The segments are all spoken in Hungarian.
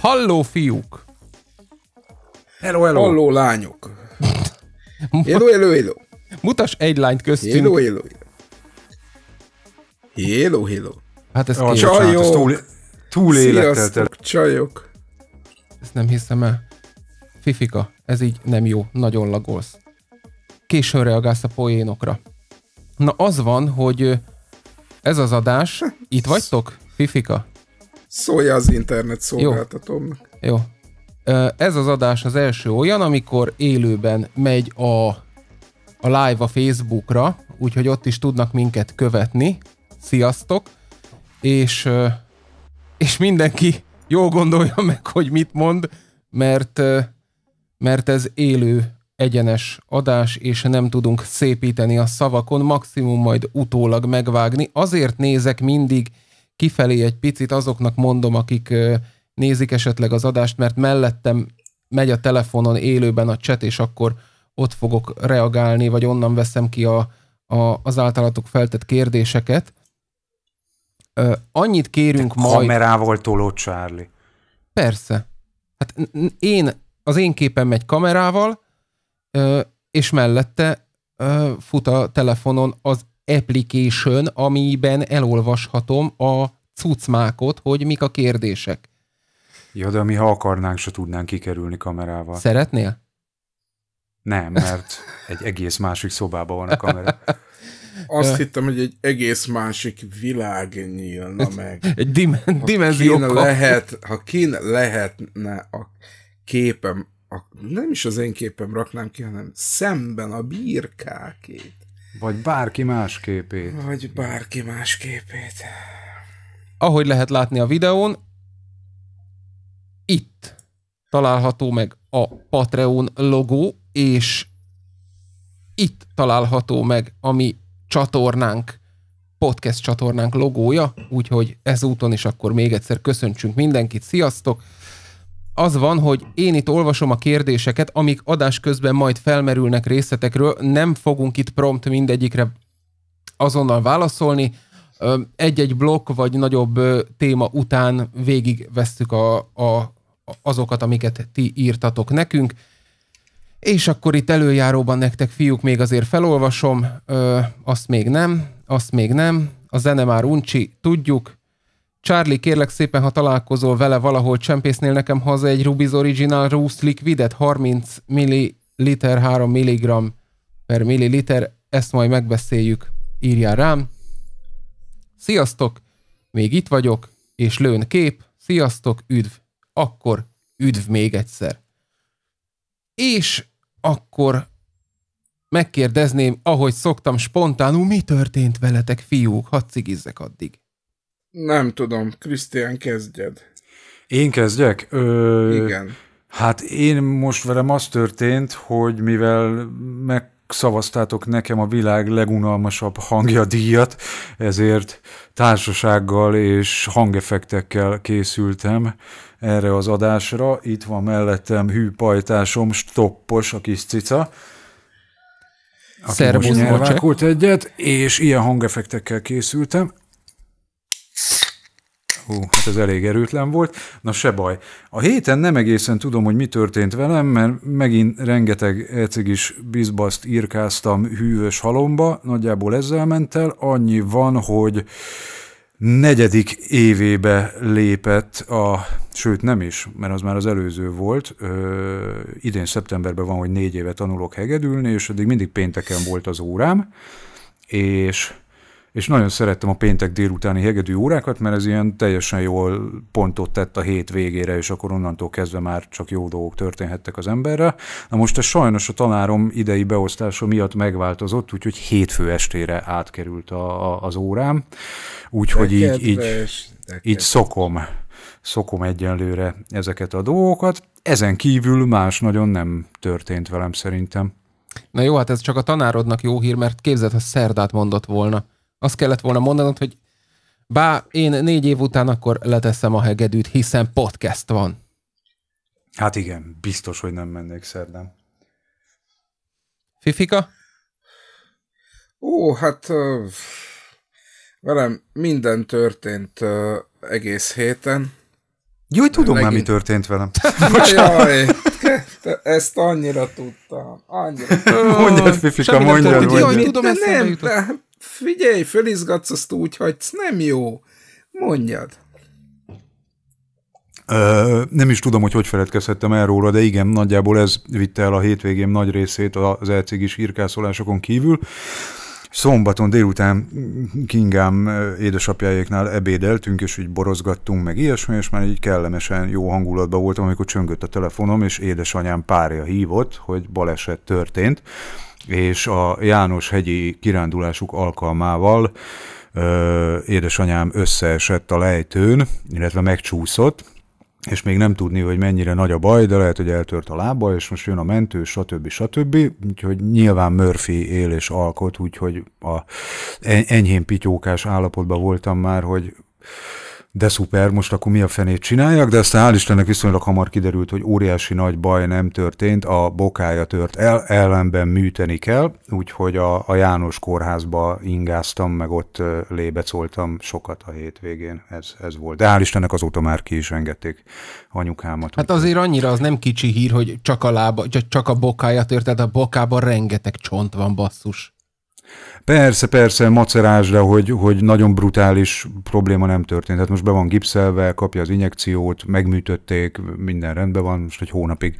Halló, fiúk! Hello, hello. Halló, lányok! hello, hello, hello. Mutas egy lányt köztünk. Hello, hello. Hello, hello. Hát ez kérdés, hát csajok. Hát túl Sziasztok, csajok! Ezt nem hiszem el. Fifika, ez így nem jó, nagyon lagolsz. Későn reagálsz a poénokra. Na az van, hogy ez az adás, itt vagytok, Fifika? Szólja az internet szolgáltatómnak. Jó. jó. Ez az adás az első olyan, amikor élőben megy a, a live a Facebookra, úgyhogy ott is tudnak minket követni. Sziasztok! És és mindenki jól gondolja meg, hogy mit mond, mert, mert ez élő, egyenes adás, és nem tudunk szépíteni a szavakon, maximum majd utólag megvágni. Azért nézek mindig kifelé egy picit, azoknak mondom, akik nézik esetleg az adást, mert mellettem megy a telefonon élőben a cset és akkor ott fogok reagálni, vagy onnan veszem ki a, a, az általatok feltett kérdéseket annyit kérünk Te majd... Kamerával toló Charlie. Persze. Hát én, az én képen megy kamerával, ö, és mellette ö, fut a telefonon az application, amiben elolvashatom a cucmákot, hogy mik a kérdések. Ja, de mi ha akarnánk, se tudnánk kikerülni kamerával. Szeretnél? Nem, mert egy egész másik szobában van a kamera. Azt hittem, hogy egy egész másik világ nyílna meg. Egy dim- dimenzió. lehet, ha kín lehetne a képem, a, nem is az én képem raknám ki, hanem szemben a birkákét. Vagy bárki más képét. Vagy bárki más képét. Ahogy lehet látni a videón, itt található meg a Patreon logó, és itt található meg a mi csatornánk, podcast csatornánk logója, úgyhogy ezúton is akkor még egyszer köszöntsünk mindenkit, sziasztok! Az van, hogy én itt olvasom a kérdéseket, amik adás közben majd felmerülnek részletekről, nem fogunk itt prompt mindegyikre azonnal válaszolni, egy-egy blokk vagy nagyobb téma után végigvesztük a, a, azokat, amiket ti írtatok nekünk. És akkor itt előjáróban nektek, fiúk, még azért felolvasom, ö, azt még nem, azt még nem, a zene már uncsi, tudjuk. Charlie, kérlek szépen, ha találkozol vele valahol, csempésznél nekem haza egy Rubiz Original Roost Liquidet, 30 ml, 3 mg per milliliter, ezt majd megbeszéljük, írjál rám. Sziasztok, még itt vagyok, és lőn kép, sziasztok, üdv, akkor üdv még egyszer. És akkor megkérdezném, ahogy szoktam spontánul, mi történt veletek, fiúk? Hadd cigizzek addig. Nem tudom. Krisztián, kezdjed. Én kezdjek? Ö... Igen. Hát én most velem az történt, hogy mivel meg szavaztátok nekem a világ legunalmasabb hangja díjat, ezért társasággal és hangefektekkel készültem erre az adásra. Itt van mellettem hűpajtásom, stoppos a kis cica. Aki most egyet, és ilyen hangefektekkel készültem. Hú, hát ez elég erőtlen volt. Na se baj. A héten nem egészen tudom, hogy mi történt velem, mert megint rengeteg is bizbaszt írkáztam hűvös halomba, nagyjából ezzel ment el. Annyi van, hogy negyedik évébe lépett a, sőt nem is, mert az már az előző volt, ö, idén szeptemberben van, hogy négy éve tanulok hegedülni, és eddig mindig pénteken volt az órám, és és nagyon szerettem a péntek délutáni hegedű órákat, mert ez ilyen teljesen jól pontot tett a hét végére, és akkor onnantól kezdve már csak jó dolgok történhettek az emberre. Na most ez sajnos a tanárom idei beosztása miatt megváltozott, úgyhogy hétfő estére átkerült a, a, az órám, úgyhogy így, így, így szokom szokom egyenlőre ezeket a dolgokat. Ezen kívül más nagyon nem történt velem szerintem. Na jó, hát ez csak a tanárodnak jó hír, mert képzeld, ha szerdát mondott volna. Azt kellett volna mondanod, hogy bá, én négy év után akkor leteszem a hegedűt, hiszen podcast van. Hát igen, biztos, hogy nem mennék szerdán. Fifika? Ó, hát uh, velem minden történt uh, egész héten. Jó, hogy tudom Legint... már, mi történt velem. Jaj, ezt annyira tudtam. Annyira tudtam. Mondjad, Fifika, mondjad. Jaj, tudom, nem, nem. Figyelj, fölizgatsz, azt úgy hagysz, nem jó. Mondjad. Ö, nem is tudom, hogy hogy feledkezhettem el róla, de igen, nagyjából ez vitte el a hétvégém nagy részét az elcégis hírkászolásokon kívül. Szombaton délután Kingám édesapjáéknál ebédeltünk, és így borozgattunk, meg ilyesmi, és már így kellemesen jó hangulatban voltam, amikor csöngött a telefonom, és édesanyám párja hívott, hogy baleset történt és a János hegyi kirándulásuk alkalmával ö, édesanyám összeesett a lejtőn, illetve megcsúszott, és még nem tudni, hogy mennyire nagy a baj, de lehet, hogy eltört a lába, és most jön a mentő, stb. stb. Úgyhogy nyilván Murphy él és alkot, úgyhogy a enyhén pityókás állapotban voltam már, hogy de szuper, most akkor mi a fenét csináljak, de aztán hál' Istennek viszonylag hamar kiderült, hogy óriási nagy baj nem történt, a bokája tört el, ellenben műteni kell, úgyhogy a, a János kórházba ingáztam, meg ott lébecoltam sokat a hétvégén, ez, ez volt. De hál' Istennek azóta már ki is engedték anyukámat. Hát azért annyira az nem kicsi hír, hogy csak a lába, csak a bokája tört, tehát a bokában rengeteg csont van basszus. Persze, persze, macerás, de hogy, hogy nagyon brutális probléma nem történt. Tehát most be van gipszelve, kapja az injekciót, megműtötték, minden rendben van, most egy hónapig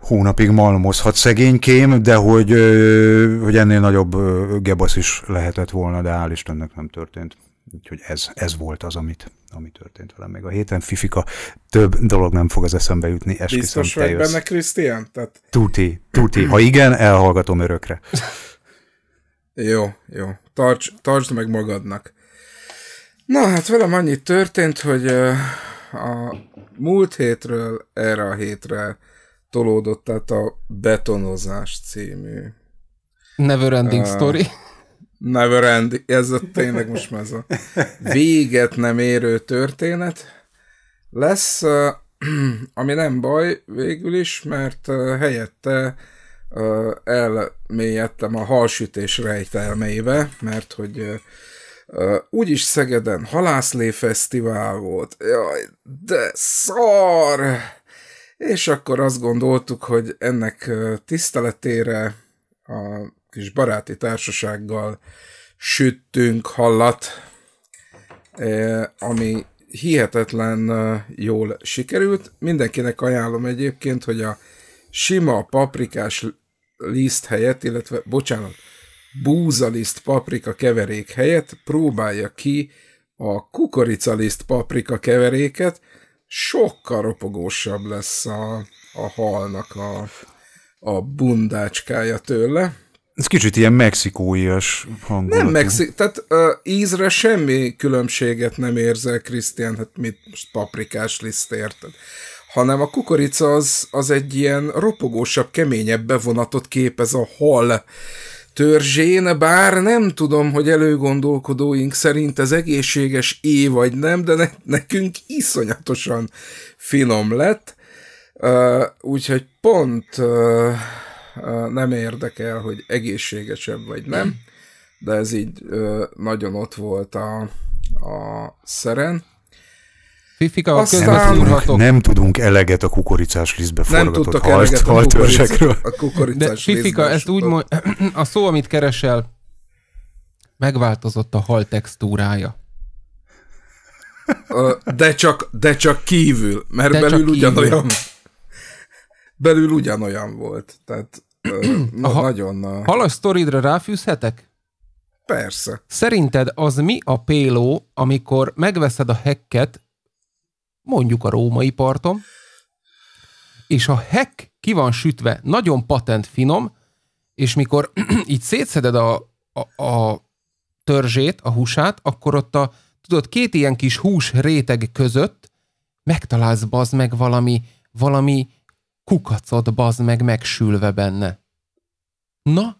hónapig malmozhat szegénykém, de hogy, hogy ennél nagyobb gebasz is lehetett volna, de hál' Istennek nem történt. Úgyhogy ez, ez volt az, amit, ami történt velem még a héten. Fifika, több dolog nem fog az eszembe jutni. Esküszöm, Biztos vagy benne, Krisztián? Tehát... Tuti, tuti. Ha igen, elhallgatom örökre. Jó, jó. Tarts, tartsd meg magadnak. Na, hát velem annyit történt, hogy a múlt hétről erre a hétre tolódott át a Betonozás című. Neverending uh, Story. Neverending, ez a, tényleg most már ez a véget nem érő történet. Lesz, uh, ami nem baj végül is, mert uh, helyette elmélyedtem a halsütés rejtelmeibe, mert hogy úgyis Szegeden halászlé fesztivál volt, jaj, de szar! És akkor azt gondoltuk, hogy ennek tiszteletére a kis baráti társasággal süttünk hallat, ami hihetetlen jól sikerült. Mindenkinek ajánlom egyébként, hogy a sima paprikás liszt helyett, illetve, bocsánat, búzaliszt paprika keverék helyett próbálja ki a kukoricaliszt paprika keveréket, sokkal ropogósabb lesz a, a halnak a, a bundácskája tőle. Ez kicsit ilyen mexikóias hangulat. Nem mexik, tehát uh, ízre semmi különbséget nem érzel, Krisztián, hát mit most paprikás liszt érted hanem a kukorica az, az egy ilyen ropogósabb, keményebb bevonatot képez a hal törzsén, bár nem tudom, hogy előgondolkodóink szerint ez egészséges é vagy nem, de ne, nekünk iszonyatosan finom lett, uh, úgyhogy pont uh, uh, nem érdekel, hogy egészségesebb vagy nem, de ez így uh, nagyon ott volt a, a szeren. Fifika Aztán... közben Nem tudunk eleget a kukoricás lisztbe forgatott Nem tudtak halt, eleget a, a kukoricás De Fifika, ezt úgy mond, a szó, amit keresel, megváltozott a hal textúrája. De csak, de csak kívül, mert de belül kívül. ugyanolyan belül ugyanolyan volt. Tehát na, ha, nagyon... A... Halas sztoridra ráfűzhetek? Persze. Szerinted az mi a péló, amikor megveszed a hekket, mondjuk a római parton, és a hek ki van sütve, nagyon patent finom, és mikor így szétszeded a, a, a törzsét, a húsát, akkor ott a, tudod, két ilyen kis hús réteg között megtalálsz bazd meg valami, valami kukacot bazd meg megsülve benne. Na,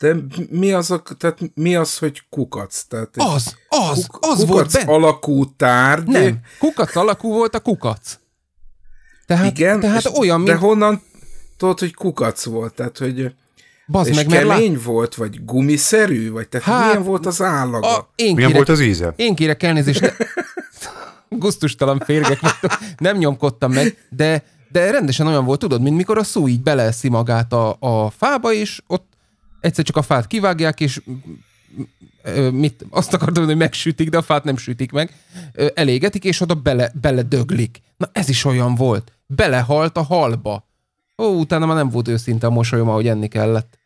de mi az, a, tehát mi az, hogy kukac? Tehát az, az, kuk, az kukac volt Kukac alakú tárgy. Nem, kukac alakú volt a kukac. Tehát, Igen, tehát olyan, mint... de honnan tudod, hogy kukac volt? Tehát, hogy Bazd és meg, kemény lát... volt, vagy gumiszerű, vagy tehát hát, milyen volt az állaga? A, én milyen kérek, volt az íze? Én kérek elnézést, de... gusztustalan férgek voltam, nem nyomkodtam meg, de de rendesen olyan volt, tudod, mint mikor a szó így beleeszi magát a, a fába, és ott egyszer csak a fát kivágják, és mit, azt akartam, hogy megsütik, de a fát nem sütik meg, elégetik, és oda bele, bele döglik. Na ez is olyan volt. Belehalt a halba. Ó, utána már nem volt őszinte a mosolyom, ahogy enni kellett.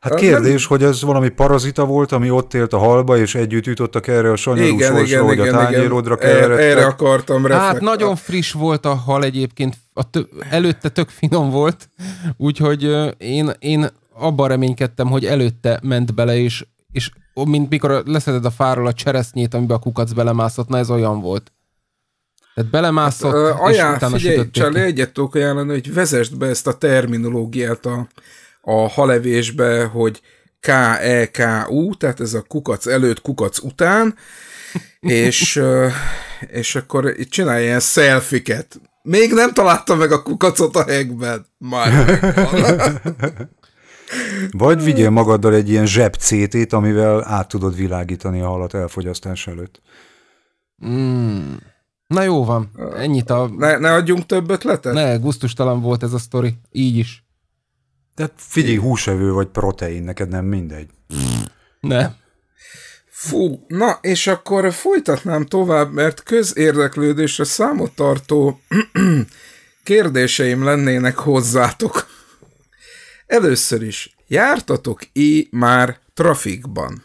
Hát kérdés, hogy ez valami parazita volt, ami ott élt a halba, és együtt jutottak erre a sanyarú igen, sorsra, igen, hogy igen, a tányérodra erre, erre akartam hát reflektálni. Hát nagyon friss volt a hal egyébként, a tö- előtte tök finom volt, úgyhogy én, én abban reménykedtem, hogy előtte ment bele, és, és mint mikor leszeded a fáról a cseresznyét, amiben a kukac belemászott, na ez olyan volt. Tehát belemászott, hát, ö, ajánl, és utána figyelj, Csali, egyet tudok ajánlani, hogy vezest be ezt a terminológiát a, a halevésbe, hogy K-E-K-U, tehát ez a kukac előtt, kukac után, és, és akkor itt csinálj ilyen szelfiket. Még nem találtam meg a kukacot a hegben. Már Vagy vigyél magaddal egy ilyen CT-t, amivel át tudod világítani a halat elfogyasztás előtt. Mm. Na jó van, ennyit a... Ne, ne adjunk több ötletet? Ne, guztustalan volt ez a sztori, így is. Tehát figyelj, húsevő vagy protein, neked nem mindegy. Ne. Fú, na és akkor folytatnám tovább, mert közérdeklődésre számot tartó kérdéseim lennének hozzátok. Először is, jártatok-é már trafikban?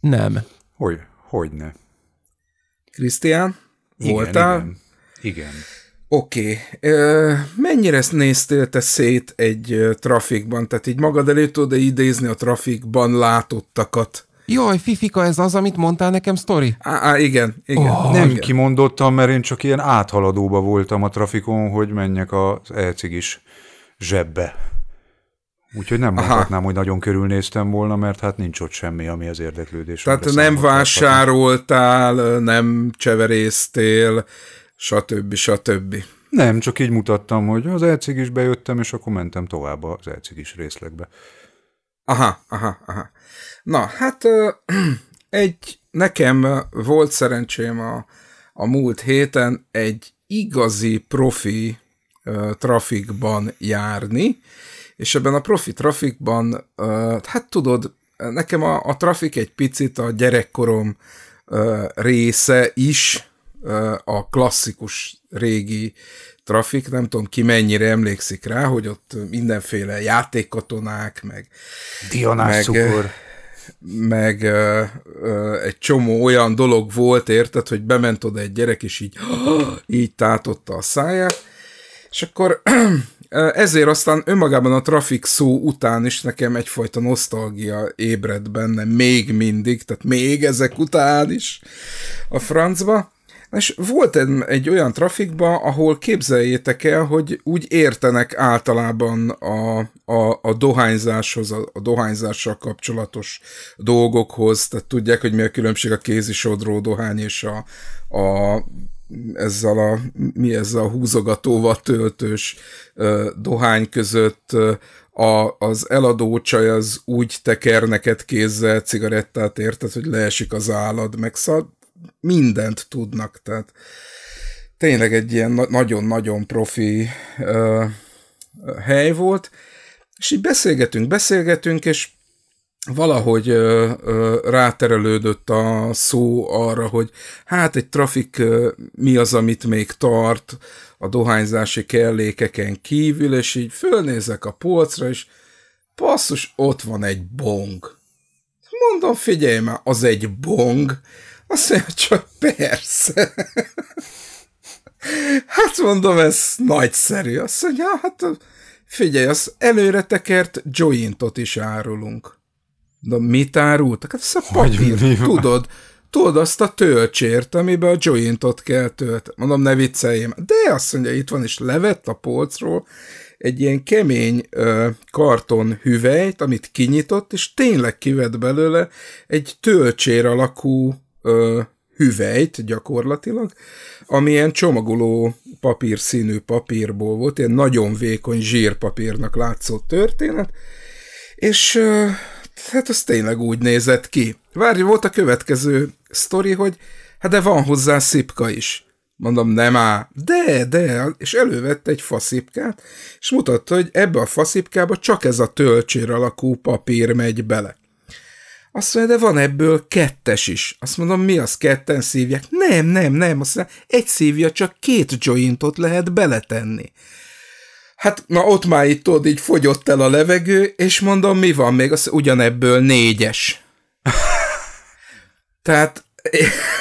Nem. Hogy, hogy ne? Krisztián, voltál? Igen. igen. Oké. Okay. Mennyire ezt néztél te szét egy trafikban? Tehát így magad elé tudod -e idézni a trafikban látottakat? Jaj, Fifika, ez az, amit mondtál nekem, Story? Á, á igen, igen. Oh, nem igen. kimondottam, mert én csak ilyen áthaladóba voltam a trafikon, hogy menjek az elcigis zsebbe. Úgyhogy nem mondhatnám, Aha. hogy nagyon körülnéztem volna, mert hát nincs ott semmi, ami az érdeklődés. Tehát nem vásároltál, nem cseverésztél, stb. stb. Nem, csak így mutattam, hogy az elcig is bejöttem, és akkor mentem tovább az elcig is részlegbe. Aha, aha, aha. Na, hát egy, nekem volt szerencsém a, a múlt héten egy igazi profi trafikban járni, és ebben a profi trafikban, hát tudod, nekem a, a trafik egy picit a gyerekkorom része is, a klasszikus régi trafik, nem tudom ki mennyire emlékszik rá, hogy ott mindenféle játékkatonák, meg Dionás meg, szukor. meg ö, ö, egy csomó olyan dolog volt, érted, hogy bement oda egy gyerek, és így így tátotta a száját, és akkor ezért aztán önmagában a trafik szó után is nekem egyfajta nosztalgia ébred benne még mindig, tehát még ezek után is a francba. És volt egy olyan trafikba, ahol képzeljétek el, hogy úgy értenek általában a, a, a dohányzáshoz, a, a dohányzással kapcsolatos dolgokhoz, tehát tudják, hogy mi a különbség a kézi dohány és a, a ezzel a, mi ezzel a húzogatóval töltős dohány között a, az eladó csaj az úgy teker neked kézzel cigarettát, érted, hogy leesik az állad, meg szad, mindent tudnak, tehát tényleg egy ilyen nagyon-nagyon profi uh, hely volt, és így beszélgetünk, beszélgetünk, és valahogy ö, ö, ráterelődött a szó arra, hogy hát egy trafik ö, mi az, amit még tart a dohányzási kellékeken kívül, és így fölnézek a polcra, és passzus, ott van egy bong. Mondom, figyelj már, az egy bong. Azt mondja, csak persze. hát mondom, ez nagyszerű. Azt mondja, hát figyelj, az előre tekert jointot is árulunk de mit árultak? Hát ez a papír, Hogy tudod. Tudod azt a töltsért, amiben a jointot kell tölteni. Mondom, ne vicceljem. De azt mondja, itt van, és levett a polcról egy ilyen kemény ö, karton hüvelyt, amit kinyitott, és tényleg kivett belőle egy töltsér alakú ö, hüvelyt gyakorlatilag, ami ilyen csomagoló papír színű papírból volt, ilyen nagyon vékony zsírpapírnak látszó történet, és hát az tényleg úgy nézett ki. Várj, volt a következő sztori, hogy hát de van hozzá szipka is. Mondom, nem á, de, de, és elővette egy faszipkát, és mutatta, hogy ebbe a faszipkába csak ez a tölcsér alakú papír megy bele. Azt mondja, de van ebből kettes is. Azt mondom, mi az ketten szívják? Nem, nem, nem, azt mondja, egy szívja csak két jointot lehet beletenni. Hát na ott már itt tudod, így fogyott el a levegő, és mondom, mi van még, az ugyanebből négyes. Tehát,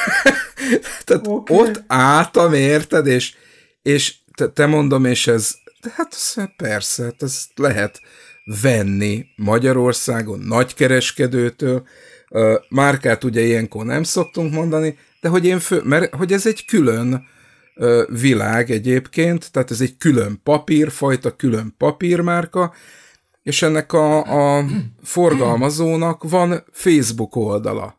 tehát okay. ott álltam, érted, és, és te, te mondom, és ez, hát persze, hát ezt lehet venni Magyarországon nagykereskedőtől, márkát ugye ilyenkor nem szoktunk mondani, de hogy én fő, mert hogy ez egy külön világ egyébként, tehát ez egy külön papírfajta, külön papírmárka, és ennek a, a forgalmazónak van Facebook oldala.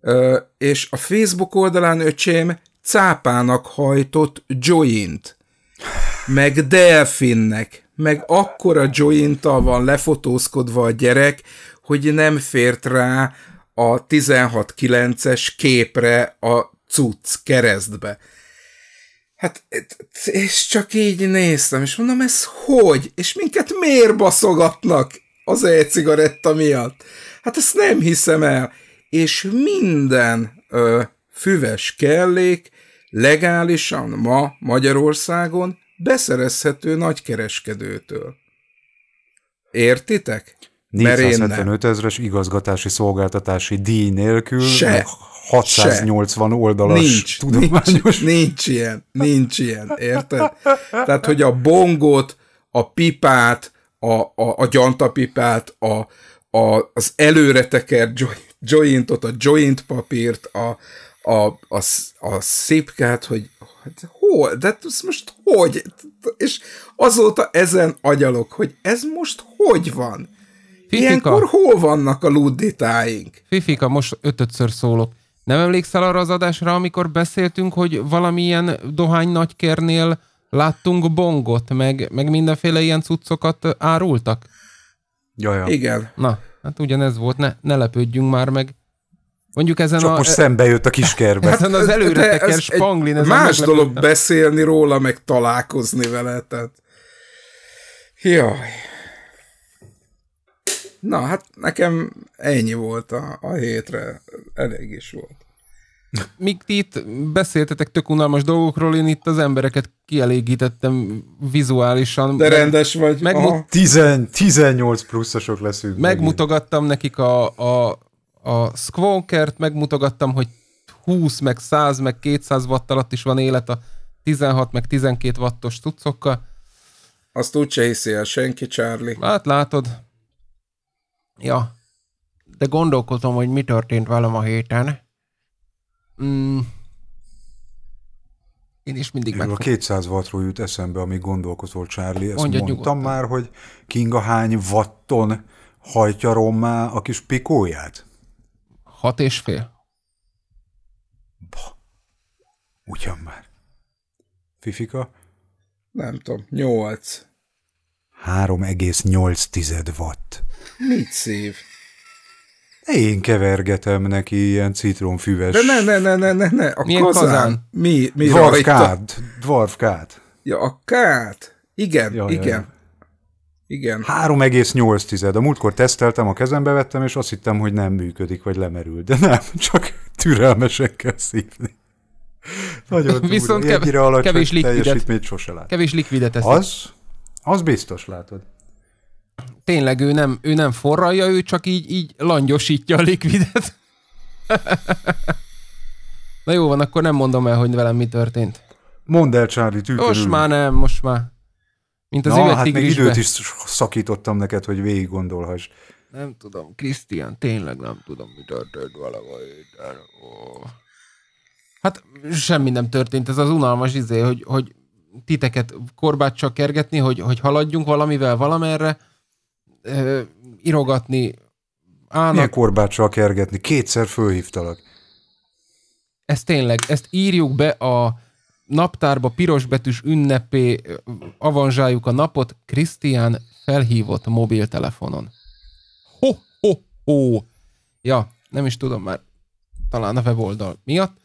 Ö, és a Facebook oldalán öcsém cápának hajtott joint, meg delfinnek, meg akkora jointtal van lefotózkodva a gyerek, hogy nem fért rá a 169 es képre a cucc keresztbe. Hát, és csak így néztem, és mondom, ez hogy? És minket miért baszogatnak az e cigaretta miatt? Hát ezt nem hiszem el. És minden ö, füves kellék legálisan ma Magyarországon beszerezhető nagykereskedőtől. Értitek? 475 ezres igazgatási szolgáltatási díj nélkül, Se. meg 680 Se. oldalas nincs, tudományos. Nincs, nincs ilyen, nincs ilyen, érted? Tehát, hogy a bongot, a pipát, a, a, a gyantapipát, a, a, az előre tekert jointot, a joint papírt, a, a, a, a szépkát, hogy hol, de ez most hogy? És azóta ezen agyalok, hogy ez most hogy van? Fifika. Ilyenkor hol vannak a ludditáink? Fifika, most ötötször szólok. Nem emlékszel arra az adásra, amikor beszéltünk, hogy valamilyen dohány nagykérnél láttunk bongot, meg, meg mindenféle ilyen cuccokat árultak? Jaja. Igen. Na, hát ugyanez volt, ne, ne lepődjünk már meg. Mondjuk ezen Csak a... most szembe jött a kiskerbe. Hát, ezen az előre teker ez spanglin. más dolog beszélni róla, meg találkozni vele, tehát... Jaj. Na, hát nekem ennyi volt a, a hétre, elég is volt. Míg ti itt beszéltetek tök unalmas dolgokról, én itt az embereket kielégítettem vizuálisan. De rendes vagy. Megmut- 10, 18 pluszosok leszünk. Megmutogattam megint. nekik a, a, a Squonkert, megmutogattam, hogy 20, meg 100, meg 200 watt alatt is van élet a 16, meg 12 wattos tucokkal. Azt úgy se hiszi el senki, Charlie. Hát látod, Ja, de gondolkozom, hogy mi történt velem a héten. Mm. Én is mindig meg. A 200 wattról jut eszembe, ami gondolkozol, Charlie. Ezt Mondja, mondtam nyugodtan. már, hogy Kinga hány watton hajtja rommá a kis pikóját? Hat és fél. Ugyan már. Fifika? Nem tudom, nyolc. 3,8 watt. Mit szív? Én kevergetem neki ilyen citromfüves. De ne, ne, ne, ne, ne, ne. A Milyen kazán? kazán? Mi, mi dwarf kát. Dwarf Ja, a kát. Igen, ja, igen. Ja. Igen. 3,8. A múltkor teszteltem, a kezembe vettem, és azt hittem, hogy nem működik, vagy lemerül. De nem, csak türelmesen kell szívni. Nagyon Viszont kev- kevés likvidet. teljesítményt sose lát. Kevés likvidet eszik. Az, az biztos látod. Tényleg ő nem, ő nem forralja, ő csak így, így langyosítja a likvidet. Na jó van, akkor nem mondom el, hogy velem mi történt. Mondd el, Csárli, tűkörül. Most már nem, most már. Mint az Na, hát még időt is szakítottam neked, hogy végig gondolhass. Nem tudom, Krisztián, tényleg nem tudom, mi történt valahol. Hát semmi nem történt, ez az unalmas izé, hogy, hogy titeket korbát csak kergetni, hogy, hogy haladjunk valamivel valamerre, ö, irogatni állnak. Milyen csak kergetni? Kétszer fölhívtalak. Ez tényleg, ezt írjuk be a naptárba pirosbetűs ünnepé, avanzsáljuk a napot, Krisztián felhívott mobiltelefonon. Ho, ho, ho! Ja, nem is tudom már, talán a weboldal miatt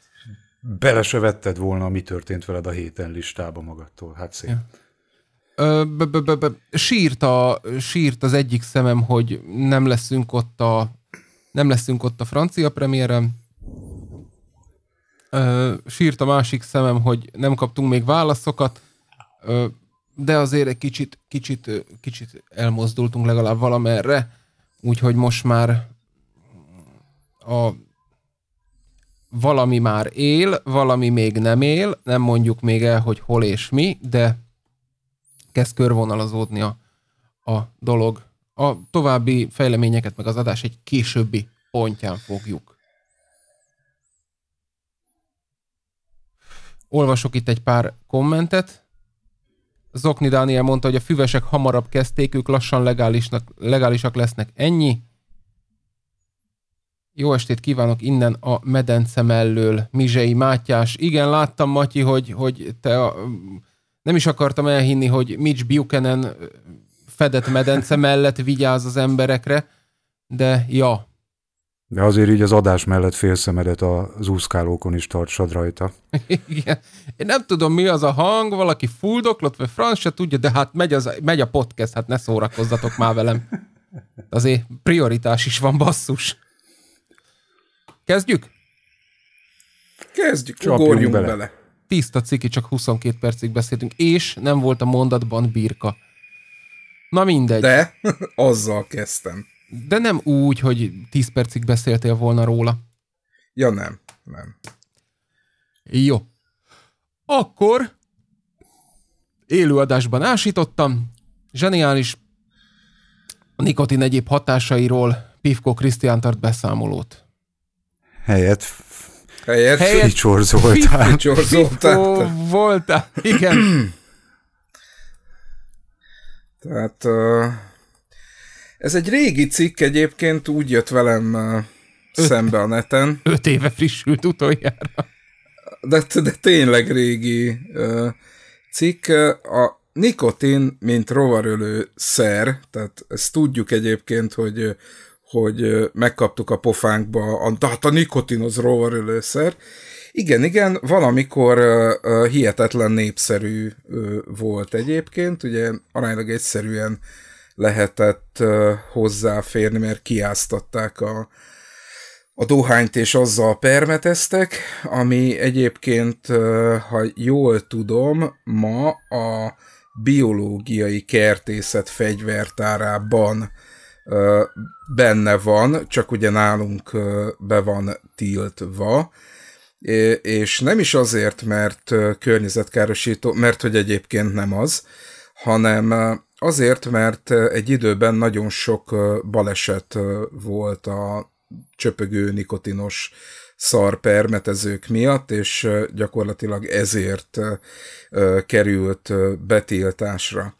bele se vetted volna, mi történt veled a héten listába magadtól. Hát szép. Ja. Ö, b -b -b -b sírt, a, sírt az egyik szemem, hogy nem leszünk ott a nem leszünk ott a francia premiérem. Ö, sírt a másik szemem, hogy nem kaptunk még válaszokat, ö, de azért egy kicsit, kicsit, kicsit elmozdultunk legalább valamerre, úgyhogy most már a valami már él, valami még nem él, nem mondjuk még el, hogy hol és mi, de kezd körvonalazódni a, a dolog. A további fejleményeket meg az adás egy későbbi pontján fogjuk. Olvasok itt egy pár kommentet. Zokni Dániel mondta, hogy a füvesek hamarabb kezdték, ők lassan legálisnak, legálisak lesznek. Ennyi. Jó estét kívánok innen a medence mellől, Mizsei Mátyás. Igen, láttam, Matyi, hogy, hogy te a, nem is akartam elhinni, hogy Mitch Buchanan fedett medence mellett vigyáz az emberekre, de ja. De azért így az adás mellett félszemedet az úszkálókon is tartsad rajta. Igen. Én nem tudom, mi az a hang, valaki fuldoklott, vagy franc se tudja, de hát megy, az, megy a podcast, hát ne szórakozzatok már velem. Azért prioritás is van, basszus. Kezdjük? Kezdjük, Csapjunk ugorjunk bele. bele. Tiszta ciki, csak 22 percig beszéltünk, és nem volt a mondatban birka. Na mindegy. De azzal kezdtem. De nem úgy, hogy 10 percig beszéltél volna róla. Ja nem, nem. Jó. Akkor élőadásban ásítottam, zseniális a nikotin egyéb hatásairól Pivko Krisztián tart beszámolót helyett helyett, helyett ficsorzoltál. Ficsorzoltál. voltál, igen. Tehát ez egy régi cikk egyébként, úgy jött velem öt, szembe a neten. Öt éve frissült utoljára. De, de tényleg régi cikk. A nikotin, mint rovarölő szer, tehát ezt tudjuk egyébként, hogy hogy megkaptuk a pofánkba a, hát a nikotinoz rovarölőszer. Igen, igen, valamikor uh, hihetetlen népszerű volt egyébként, ugye aránylag egyszerűen lehetett uh, hozzáférni, mert kiáztatták a, a dohányt és azzal permeteztek, ami egyébként, ha jól tudom, ma a biológiai kertészet fegyvertárában benne van, csak ugye nálunk be van tiltva, és nem is azért, mert környezetkárosító, mert hogy egyébként nem az, hanem azért, mert egy időben nagyon sok baleset volt a csöpögő nikotinos szarpermetezők miatt, és gyakorlatilag ezért került betiltásra.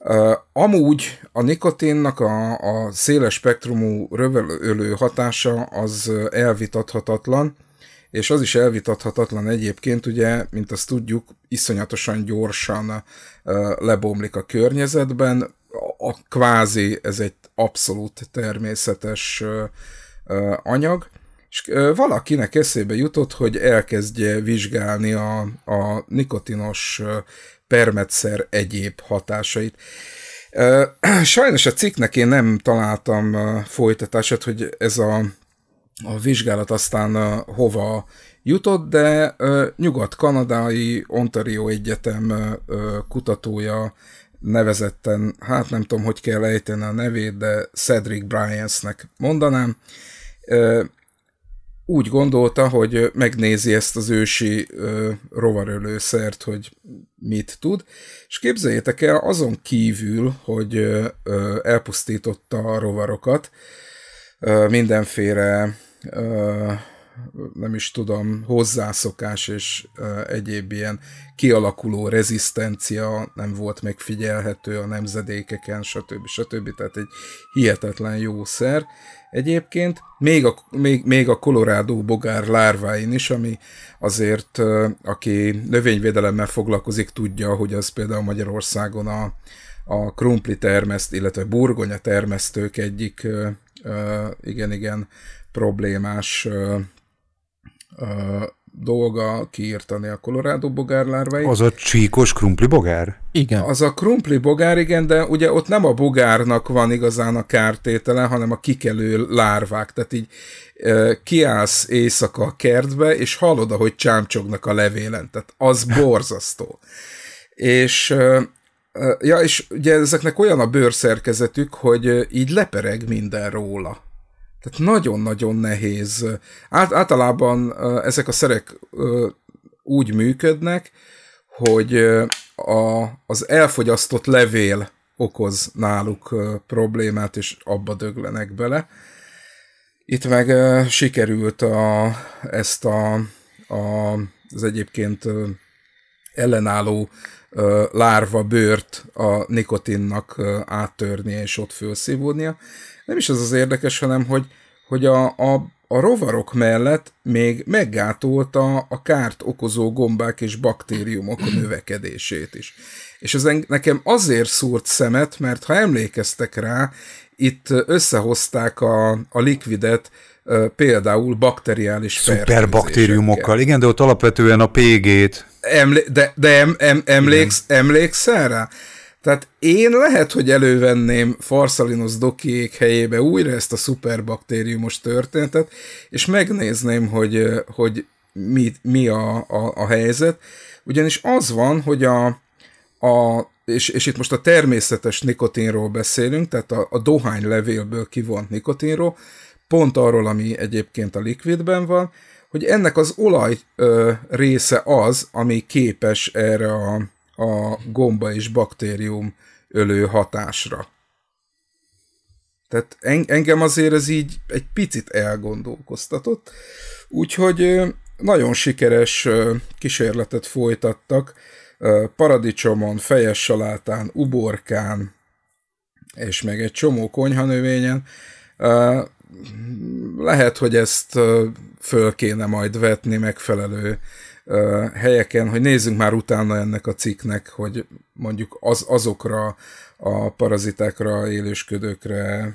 Uh, amúgy a nikotinnak a, a széles spektrumú rövelő hatása az elvitathatatlan, és az is elvitathatatlan egyébként, ugye, mint azt tudjuk, iszonyatosan gyorsan uh, lebomlik a környezetben, a, a kvázi ez egy abszolút természetes uh, anyag, és valakinek eszébe jutott, hogy elkezdje vizsgálni a, a nikotinos permetszer egyéb hatásait. Sajnos a cikknek én nem találtam folytatását, hogy ez a, a vizsgálat aztán hova jutott, de nyugat-kanadai Ontario Egyetem kutatója nevezetten, hát nem tudom, hogy kell ejteni a nevét, de Cedric Bryansnek mondanám, úgy gondolta, hogy megnézi ezt az ősi ö, rovarölőszert, hogy mit tud, és képzeljétek el, azon kívül, hogy ö, elpusztította a rovarokat, ö, mindenféle, ö, nem is tudom, hozzászokás és ö, egyéb ilyen kialakuló rezisztencia nem volt megfigyelhető a nemzedékeken, stb. stb. Tehát egy hihetetlen jó szer, egyébként, még a, még, még a Colorado bogár lárváin is, ami azért, aki növényvédelemmel foglalkozik, tudja, hogy az például Magyarországon a, a krumpli termeszt, illetve burgonya termesztők egyik igen-igen problémás dolga kiírtani a Colorado lárváit. Az a csíkos krumpli bogár? Igen. Az a krumpli bogár, igen, de ugye ott nem a bogárnak van igazán a kártétele, hanem a kikelő lárvák. Tehát így e, kiállsz éjszaka a kertbe, és hallod, ahogy csámcsognak a levélen. Tehát az borzasztó. és e, Ja, és ugye ezeknek olyan a bőrszerkezetük, hogy így lepereg minden róla. Tehát nagyon-nagyon nehéz. Át, általában ezek a szerek úgy működnek, hogy a, az elfogyasztott levél okoz náluk problémát, és abba döglenek bele. Itt meg sikerült a, ezt a, a, az egyébként ellenálló lárva bőrt a nikotinnak áttörnie és ott fölszívódnia, nem is az az érdekes, hanem hogy, hogy a, a, a rovarok mellett még meggátolta a kárt okozó gombák és baktériumok a növekedését is. És ez nekem azért szúrt szemet, mert ha emlékeztek rá, itt összehozták a, a likvidet például bakteriális Szuperbaktériumokkal, igen, de ott alapvetően a PG-t. Emlé- de de em, em, emléksz, emlékszel rá? Tehát én lehet, hogy elővenném Farsalinus dokiék helyébe újra ezt a szuperbaktériumos történetet, és megnézném, hogy, hogy mi, mi a, a, a helyzet. Ugyanis az van, hogy a, a és, és itt most a természetes nikotinról beszélünk, tehát a, a dohány levélből kivont nikotinról, pont arról, ami egyébként a likvidben van, hogy ennek az olaj ö, része az, ami képes erre a, a gomba és baktérium ölő hatásra. Tehát engem azért ez így egy picit elgondolkoztatott, úgyhogy nagyon sikeres kísérletet folytattak paradicsomon, fejes salátán, uborkán, és még egy csomó konyhanövényen. Lehet, hogy ezt föl kéne majd vetni megfelelő helyeken, hogy nézzünk már utána ennek a cikknek, hogy mondjuk az, azokra a parazitákra, élősködőkre,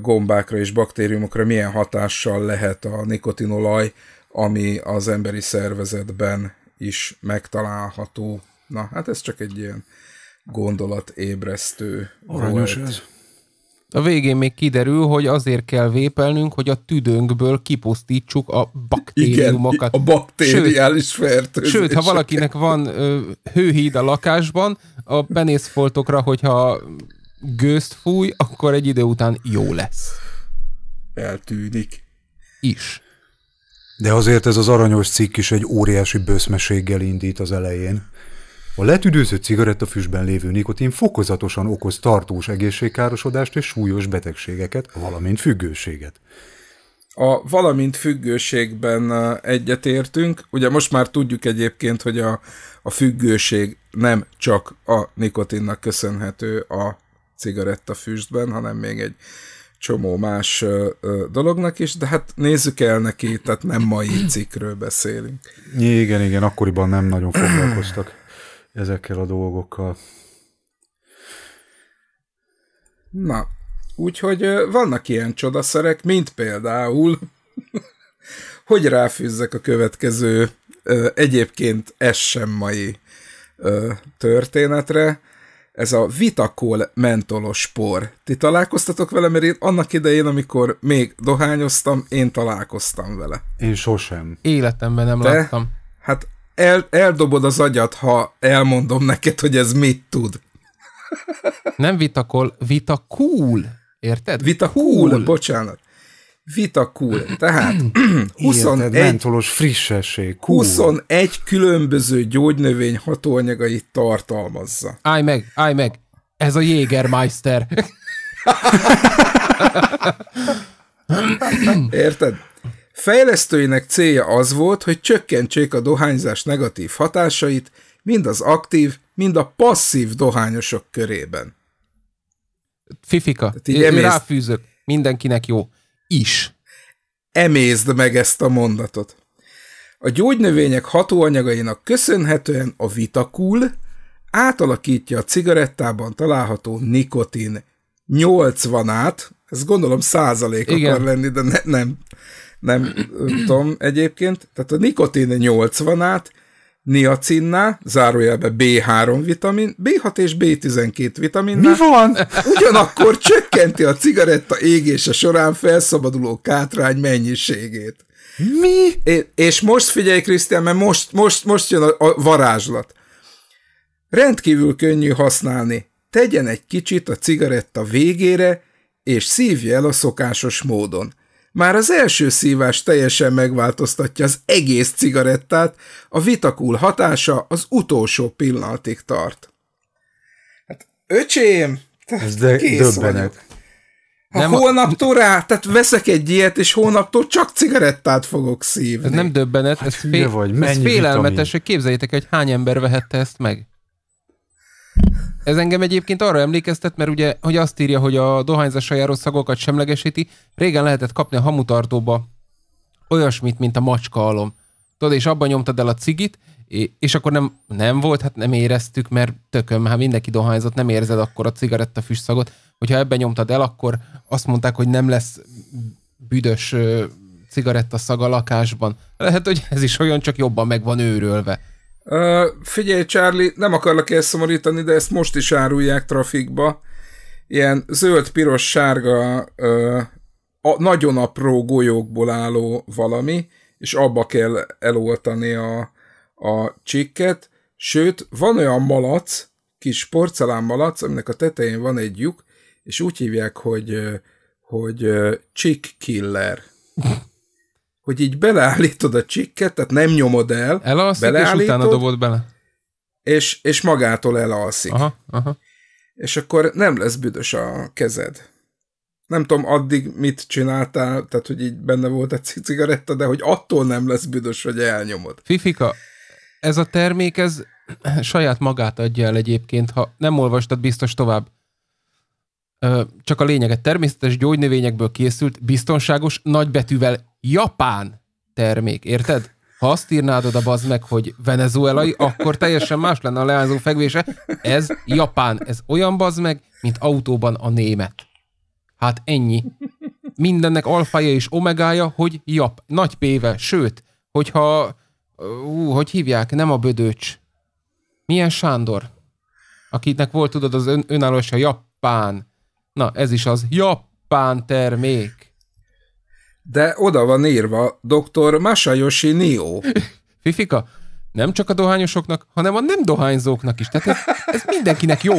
gombákra és baktériumokra milyen hatással lehet a nikotinolaj, ami az emberi szervezetben is megtalálható. Na, hát ez csak egy ilyen gondolatébresztő Aranyos volt. ez. A végén még kiderül, hogy azért kell vépelnünk, hogy a tüdőnkből kipusztítsuk a baktériumokat. Igen, a baktériális fertőzéseket. Sőt, ha valakinek van ö, hőhíd a lakásban, a penészfoltokra, hogyha gőzt fúj, akkor egy idő után jó lesz. Eltűnik. Is. De azért ez az aranyos cikk is egy óriási bőszmeséggel indít az elején. A letüdőzött cigarettafüstben lévő nikotin fokozatosan okoz tartós egészségkárosodást és súlyos betegségeket, valamint függőséget. A valamint függőségben egyetértünk. Ugye most már tudjuk egyébként, hogy a, a függőség nem csak a nikotinnak köszönhető a cigarettafüstben, hanem még egy csomó más dolognak is, de hát nézzük el neki, tehát nem mai cikkről beszélünk. Igen, igen, akkoriban nem nagyon foglalkoztak ezekkel a dolgokkal. Na, úgyhogy vannak ilyen csodaszerek, mint például, hogy ráfűzzek a következő egyébként ez sem mai történetre, ez a Vitakol mentolos por. Ti találkoztatok vele, mert én annak idején, amikor még dohányoztam, én találkoztam vele. Én sosem. Életemben nem Te? láttam. Hát el, eldobod az agyat, ha elmondom neked, hogy ez mit tud. Nem vitakol, vita cool. Érted? Vita cool, cool bocsánat. Vita cool. Tehát 21, Érted, mentolos frissesség. Cool. 21 különböző gyógynövény hatóanyagait tartalmazza. Állj meg, állj meg. Ez a Jägermeister. Érted? Fejlesztőinek célja az volt, hogy csökkentsék a dohányzás negatív hatásait mind az aktív, mind a passzív dohányosok körében. Fifika, én emész... ráfűzök, mindenkinek jó. Is. Emészd meg ezt a mondatot. A gyógynövények hatóanyagainak köszönhetően a vitakul átalakítja a cigarettában található nikotin 80-át, ez gondolom százalék Igen. akar lenni, de ne, nem, nem tudom egyébként, tehát a nikotin 80-át, niacinná, zárójelbe B3 vitamin, B6 és B12 vitamin Mi van? Ugyanakkor csökkenti a cigaretta égése során felszabaduló kátrány mennyiségét. Mi? É, és most figyelj, Krisztián, mert most, most, most jön a, a varázslat. Rendkívül könnyű használni. Tegyen egy kicsit a cigaretta végére, és szívja el a szokásos módon. Már az első szívás teljesen megváltoztatja az egész cigarettát, a vitakul hatása az utolsó pillanatig tart. Hát, öcsém, ez de kész vagyok. Ha nem holnaptól rá, tehát veszek egy ilyet, és holnaptól csak cigarettát fogok szívni. Ez nem döbbenet, hát ez, fél, vagy, ez félelmetes, vitamin. hogy képzeljétek, hogy hány ember vehette ezt meg. Ez engem egyébként arra emlékeztet, mert ugye, hogy azt írja, hogy a dohányzásra járó szagokat semlegesíti, régen lehetett kapni a hamutartóba olyasmit, mint a macska alom. Tudod, és abban nyomtad el a cigit, és akkor nem, nem volt, hát nem éreztük, mert tököm, hát mindenki dohányzott, nem érzed akkor a cigarettafüst szagot. Hogyha ebben nyomtad el, akkor azt mondták, hogy nem lesz büdös a lakásban. Lehet, hogy ez is olyan, csak jobban meg van őrölve. Uh, figyelj, Charlie, nem akarlak elszomorítani, de ezt most is árulják trafikba. Ilyen zöld, piros, sárga, uh, a, nagyon apró golyókból álló valami, és abba kell eloltani a, a csikket. Sőt, van olyan malac, kis porcelán malac, aminek a tetején van egy lyuk, és úgy hívják, hogy, hogy, hogy chick killer. hogy így beleállítod a csikket, tehát nem nyomod el. Elalszik, és utána dobod bele. És, és magától elalszik. Aha, aha. És akkor nem lesz büdös a kezed. Nem tudom addig mit csináltál, tehát hogy így benne volt egy cigaretta, de hogy attól nem lesz büdös, hogy elnyomod. Fifika, ez a termék, ez saját magát adja el egyébként, ha nem olvastad, biztos tovább. Csak a lényeget természetes gyógynövényekből készült, biztonságos, nagybetűvel japán termék, érted? Ha azt írnád oda, bazd meg, hogy venezuelai, akkor teljesen más lenne a leányzó fekvése. Ez japán, ez olyan bazd meg, mint autóban a német. Hát ennyi. Mindennek alfája és omegája, hogy jap, nagy péve, sőt, hogyha, ú, hogy hívják, nem a bödöcs. Milyen Sándor? Akinek volt, tudod, az ön, önállós a japán. Na, ez is az japán termék de oda van írva dr. Masayoshi Nio. Fifika, nem csak a dohányosoknak, hanem a nem dohányzóknak is. Tehát ez, ez mindenkinek jó.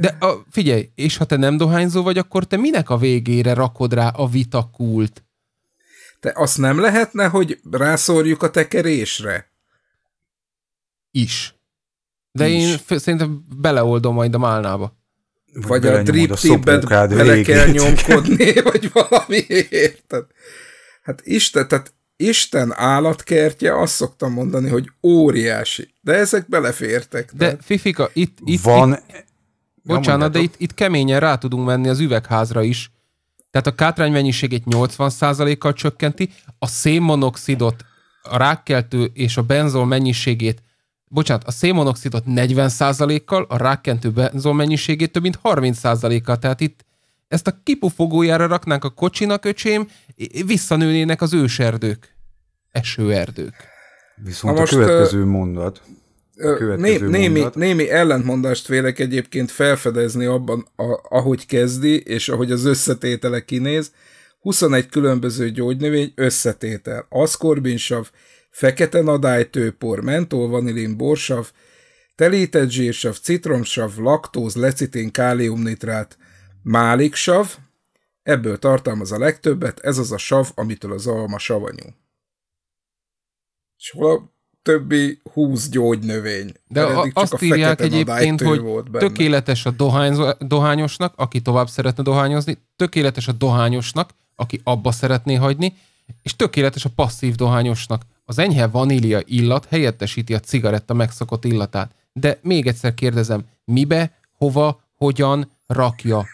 De a, figyelj, és ha te nem dohányzó vagy, akkor te minek a végére rakod rá a vitakult? Te azt nem lehetne, hogy rászórjuk a tekerésre? Is. De is. én szerintem beleoldom majd a málnába vagy a drip tipben bele kell nyomkodni, vagy valami, érted? Hát Isten, tehát Isten állatkertje, azt szoktam mondani, hogy óriási. De ezek belefértek. De, de Fifika, itt... itt Van... Itt, bocsánat, de itt, itt keményen rá tudunk menni az üvegházra is. Tehát a kátrány mennyiségét 80%-kal csökkenti, a szénmonoxidot, a rákkeltő és a benzol mennyiségét bocsánat, a szénmonoxidot 40%-kal, a rákkentő benzol mennyiségét több mint 30%-kal, tehát itt ezt a kipufogójára raknánk a kocsinak, öcsém, visszanőnének az őserdők, esőerdők. Viszont ha most, a következő mondat. A következő né, némi, némi ellentmondást vélek egyébként felfedezni abban, a, ahogy kezdi, és ahogy az összetétele kinéz. 21 különböző gyógynövény összetétel. Aszkorbinsav, fekete nadálytőpor, vanilin, borsav, telített zsírsav, citromsav, laktóz, lecitin, káliumnitrát, máliksav, ebből tartalmaz a legtöbbet, ez az a sav, amitől az alma savanyú. És hol a többi húsz gyógynövény. De a, csak azt a írják egyébként, hogy volt tökéletes a dohányzó dohányosnak, aki tovább szeretne dohányozni, tökéletes a dohányosnak, aki abba szeretné hagyni, és tökéletes a passzív dohányosnak, az enyhe vanília illat helyettesíti a cigaretta megszokott illatát. De még egyszer kérdezem, mibe, hova, hogyan rakja?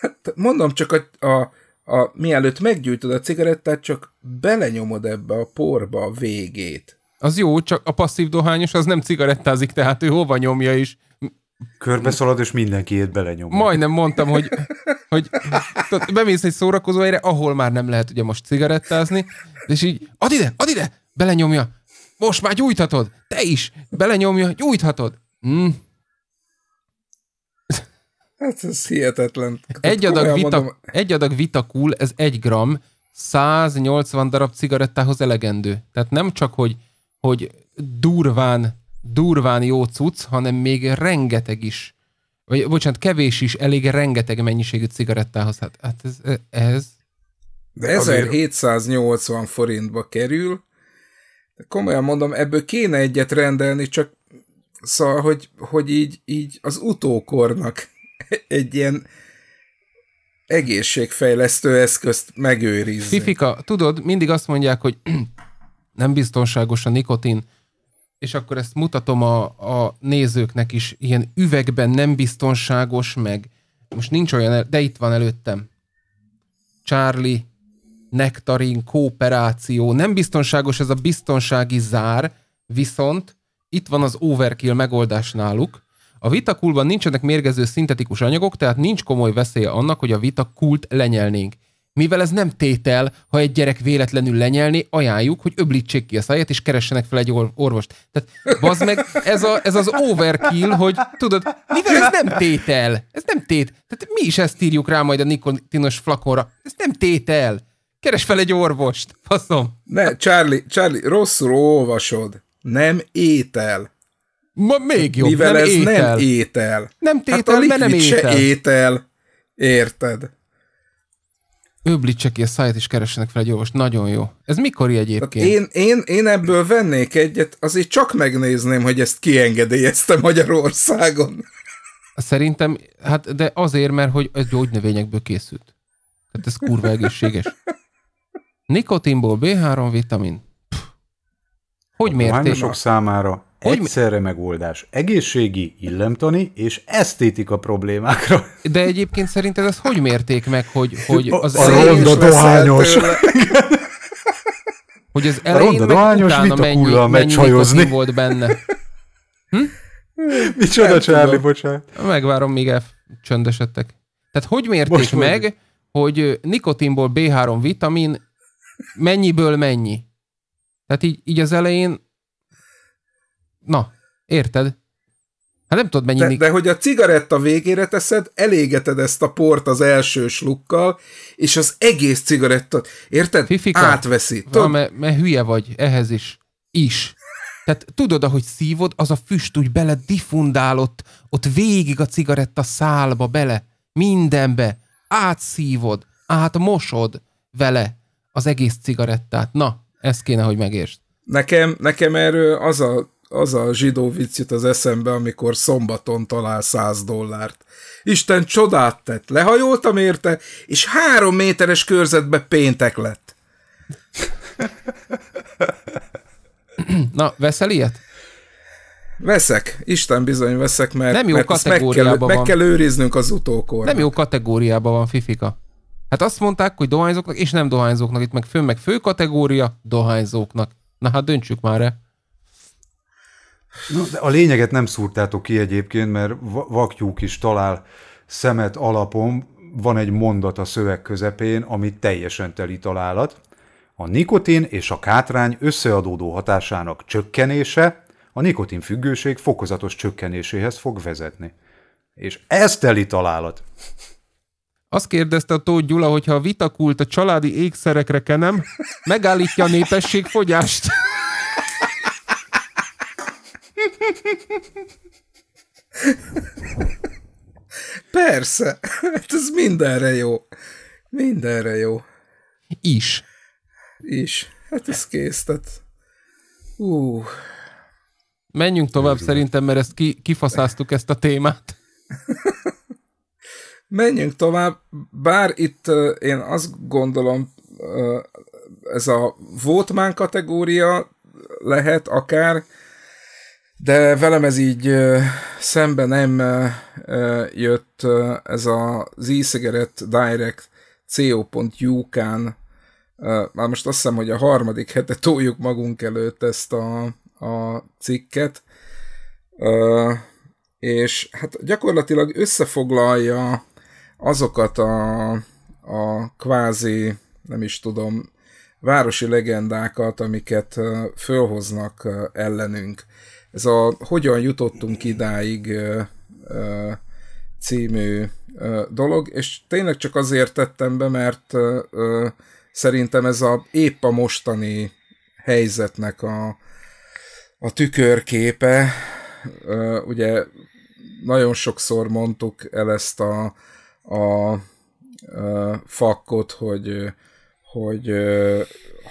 Hát mondom csak, a, a, a, mielőtt meggyújtod a cigarettát, csak belenyomod ebbe a porba a végét. Az jó, csak a passzív dohányos az nem cigarettázik, tehát ő hova nyomja is. Körbeszalad, és mindenkiét belenyom. Majdnem mondtam, hogy, hogy tehát bemész egy szórakozó helyre, ahol már nem lehet ugye most cigarettázni, és így, ad ide, ad ide, belenyomja. Most már gyújthatod, te is, belenyomja, gyújthatod. Mm. Hát ez hihetetlen. Egy adag, vita, mondom. egy adag vitakul, ez egy gram, 180 darab cigarettához elegendő. Tehát nem csak, hogy, hogy durván durván jó cucc, hanem még rengeteg is, vagy bocsánat, kevés is, elég rengeteg mennyiségű cigarettához. Hát, hát ez, ez... De 1780 forintba kerül, komolyan mondom, ebből kéne egyet rendelni, csak szóval, hogy, hogy így, így az utókornak egy ilyen egészségfejlesztő eszközt megőrizni. Fifika, tudod, mindig azt mondják, hogy nem biztonságos a nikotin, és akkor ezt mutatom a, a nézőknek is, ilyen üvegben nem biztonságos, meg most nincs olyan, de itt van előttem. Charlie, nektarin, kooperáció. Nem biztonságos ez a biztonsági zár, viszont itt van az overkill megoldás náluk. A vitakulban nincsenek mérgező szintetikus anyagok, tehát nincs komoly veszélye annak, hogy a vitakult lenyelnénk. Mivel ez nem tétel, ha egy gyerek véletlenül lenyelni, ajánljuk, hogy öblítsék ki a száját, és keressenek fel egy orvost. Tehát bazd meg, ez, a, ez az overkill, hogy tudod, mivel ez nem tétel, ez nem tét, tehát mi is ezt írjuk rá majd a nikotinos flakonra, ez nem tétel. Keres fel egy orvost, faszom. Ne, Charlie, Charlie, rosszul olvasod. Nem étel. Ma még jobb, Mivel nem ez étel. nem étel. Nem tétel, hát a mert nem étel. Se étel. Érted? ki a száját is keressenek fel egy orvos. Nagyon jó. Ez mikor egyébként? Hát én, én, én ebből vennék egyet, azért csak megnézném, hogy ezt kiengedélyezte Magyarországon. Szerintem, hát de azért, mert hogy ez gyógynövényekből készült. Tehát ez kurva egészséges. Nikotinból B3 vitamin. Pff. Hogy mérték? Sok számára hogy Egyszerre mi? megoldás. Egészségi, illemtani és esztétika problémákra. De egyébként szerinted ez hogy mérték meg, hogy, hogy az a, a ronda dohányos. Hogy az elején a ronda dohányos dohányos, a mennyi, mennyi volt benne. Hm? Micsoda, Csárli, bocsánat. Megvárom, míg elcsöndesedtek. Tehát hogy mérték Most meg, mondjuk. hogy nikotinból B3 vitamin mennyiből mennyi? Tehát így, így az elején Na, érted? Hát nem tudod mennyi... De, de hogy a cigaretta végére teszed, elégeted ezt a port az első slukkal, és az egész cigarettát érted? Fifika, Átveszi. Tudod? Mert, mert hülye vagy ehhez is. Is. Tehát tudod, ahogy szívod, az a füst úgy bele diffundálott, ott végig a cigaretta szálba bele, mindenbe, átszívod, átmosod vele az egész cigarettát. Na, ezt kéne, hogy megértsd. Nekem, nekem erről az a az a zsidó vicc jut az eszembe, amikor szombaton talál 100 dollárt. Isten csodát tett, lehajoltam érte, és három méteres körzetbe péntek lett. Na, veszel ilyet? Veszek, Isten bizony veszek, mert, nem jó mert ezt meg, kell, van. meg kell őriznünk az utókor. Nem jó kategóriában van, Fifika. Hát azt mondták, hogy dohányzóknak és nem dohányzóknak, itt meg fő, meg fő kategória dohányzóknak. Na hát döntsük már el de a lényeget nem szúrtátok ki egyébként, mert vaktyúk is talál szemet alapon, van egy mondat a szöveg közepén, ami teljesen teli találat. A nikotin és a kátrány összeadódó hatásának csökkenése a nikotin függőség fokozatos csökkenéséhez fog vezetni. És ez teli találat. Azt kérdezte a Tóth Gyula, hogyha a vitakult a családi ékszerekre kenem, megállítja a népesség fogyást. Persze, hát ez mindenre jó. Mindenre jó. Is. Is. Hát ez kész, tehát... Uh. Menjünk tovább Örül. szerintem, mert ezt ki, kifaszáztuk ezt a témát. Menjünk tovább, bár itt uh, én azt gondolom, uh, ez a Vótmán kategória lehet akár, de velem ez így szemben nem jött ez az e-cigarette direct co.uk-n már most azt hiszem, hogy a harmadik hete toljuk magunk előtt ezt a, a cikket, és hát gyakorlatilag összefoglalja azokat a, a kvázi, nem is tudom, városi legendákat, amiket fölhoznak ellenünk. Ez a Hogyan jutottunk idáig című dolog, és tényleg csak azért tettem be, mert szerintem ez a épp a mostani helyzetnek a, a tükörképe. Ugye nagyon sokszor mondtuk el ezt a, a, a fakkot, hogy, hogy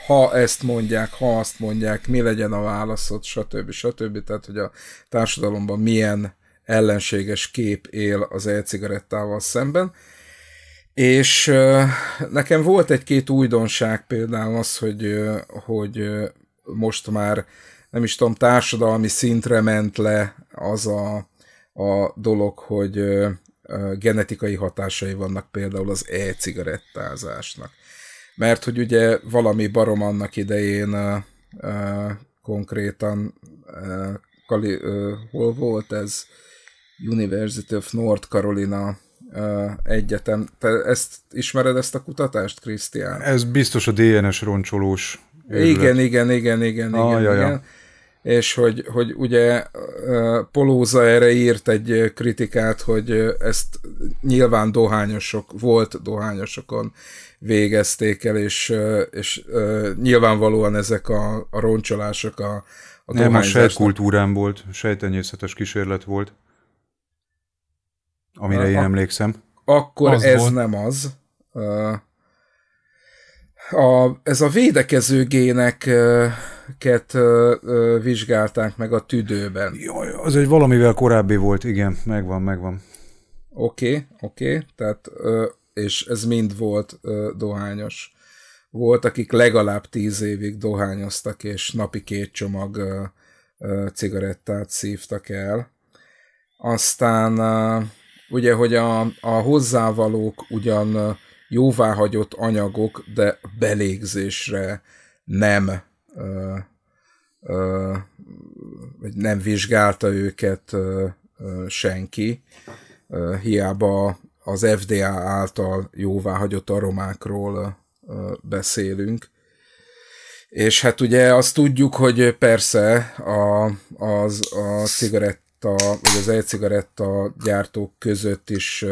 ha ezt mondják, ha azt mondják, mi legyen a válaszod, stb. stb. Tehát, hogy a társadalomban milyen ellenséges kép él az e-cigarettával szemben. És nekem volt egy-két újdonság, például az, hogy, hogy most már nem is tudom, társadalmi szintre ment le az a, a dolog, hogy genetikai hatásai vannak például az e-cigarettázásnak mert hogy ugye valami barom annak idején uh, konkrétan uh, Kali, uh, hol volt ez? University of North Carolina uh, egyetem. Te ezt ismered ezt a kutatást, Krisztián? Ez biztos a DNS roncsolós. Őrület. Igen, igen, igen, igen, ah, igen, jaja. igen. És hogy, hogy ugye Polóza erre írt egy kritikát, hogy ezt nyilván dohányosok, volt dohányosokon végezték el, és, és nyilvánvalóan ezek a, a roncsolások a, a Nem, a sejtkultúrán volt, sejtenyészetes kísérlet volt, amire én emlékszem. Akkor az ez volt. nem az. A, ez a védekező géneket vizsgálták meg a tüdőben. Jaj, az egy valamivel korábbi volt, igen, megvan, megvan. Oké, okay, oké, okay. tehát ö, és ez mind volt ö, dohányos. Volt, akik legalább tíz évig dohányoztak, és napi két csomag ö, ö, cigarettát szívtak el. Aztán ö, ugye, hogy a, a hozzávalók ugyan jóváhagyott anyagok, de belégzésre nem ö, ö, vagy nem vizsgálta őket ö, ö, senki. Ö, hiába az FDA által jóváhagyott aromákról beszélünk. És hát ugye azt tudjuk, hogy persze a, az a cigaretta, vagy az e-cigaretta gyártók között is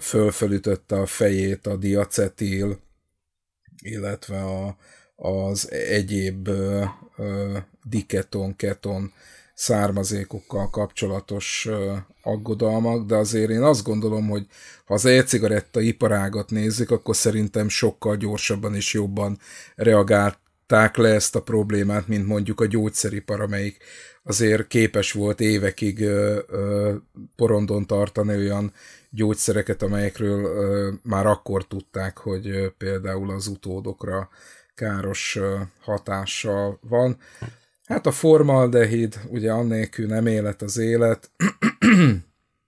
fölfölütötte a fejét a diacetil, illetve a, az egyéb ö, ö, diketon, keton származékokkal kapcsolatos ö, aggodalmak, de azért én azt gondolom, hogy ha az e-cigaretta iparágat nézzük, akkor szerintem sokkal gyorsabban és jobban reagálták le ezt a problémát, mint mondjuk a gyógyszeripar, amelyik azért képes volt évekig ö, ö, porondon tartani olyan gyógyszereket, amelyekről ö, már akkor tudták, hogy ö, például az utódokra káros hatással van. Hát a formaldehid, ugye annélkül nem élet az élet,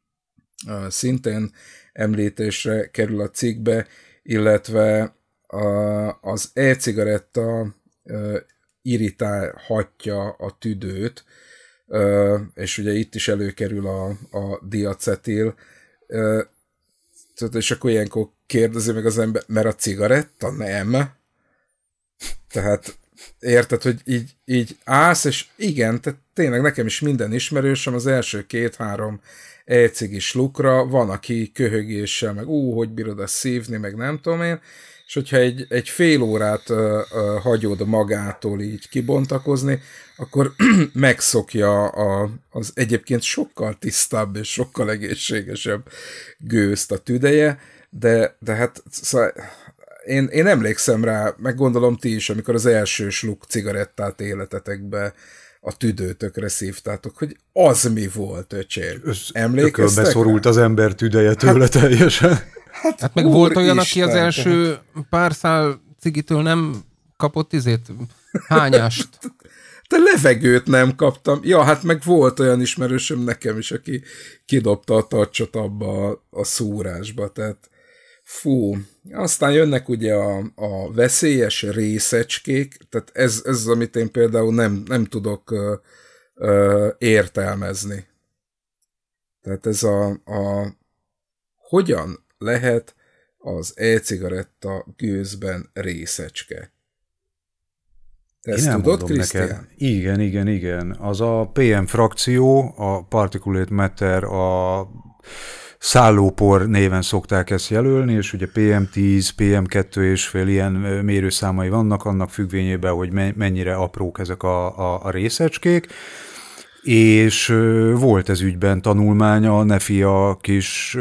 szintén említésre kerül a cikkbe, illetve a, az e-cigaretta irritálhatja a tüdőt, és ugye itt is előkerül a, a diacetil, és akkor ilyenkor kérdezi meg az ember, mert a cigaretta nem. Tehát érted, hogy így, így állsz, és igen, tehát tényleg nekem is minden ismerősöm az első két-három is lukra, van, aki köhögéssel, meg ú, hogy bírod ezt szívni, meg nem tudom én, és hogyha egy, egy fél órát ö, ö, hagyod magától így kibontakozni, akkor megszokja a, az egyébként sokkal tisztább és sokkal egészségesebb gőzt a tüdeje, de, de hát szóval én, én emlékszem rá, meg gondolom ti is, amikor az első sluk cigarettát életetekbe a tüdőtökre szívtátok, hogy az mi volt, öcsém. Emlékeztek? beszorult az ember tüdeje tőle hát, teljesen. Hát, hát meg volt olyan, Isten, aki az első tehát... pár szál cigitől nem kapott izét, hányást. Te levegőt nem kaptam. Ja, hát meg volt olyan ismerősöm nekem is, aki kidobta a tartsot abba a, a szúrásba, tehát Fú, aztán jönnek ugye a, a veszélyes részecskék, tehát ez, ez az, amit én például nem, nem tudok ö, ö, értelmezni. Tehát ez a, a hogyan lehet az e-cigaretta gőzben részecske? Te ezt Én tudod, Krisztián? Igen, igen, igen. Az a PM frakció, a Particulate Matter, a szállópor néven szokták ezt jelölni, és ugye PM10, PM2 és fél ilyen mérőszámai vannak, annak függvényében, hogy mennyire aprók ezek a, a, a részecskék, és volt ez ügyben tanulmánya, a Nefi a kis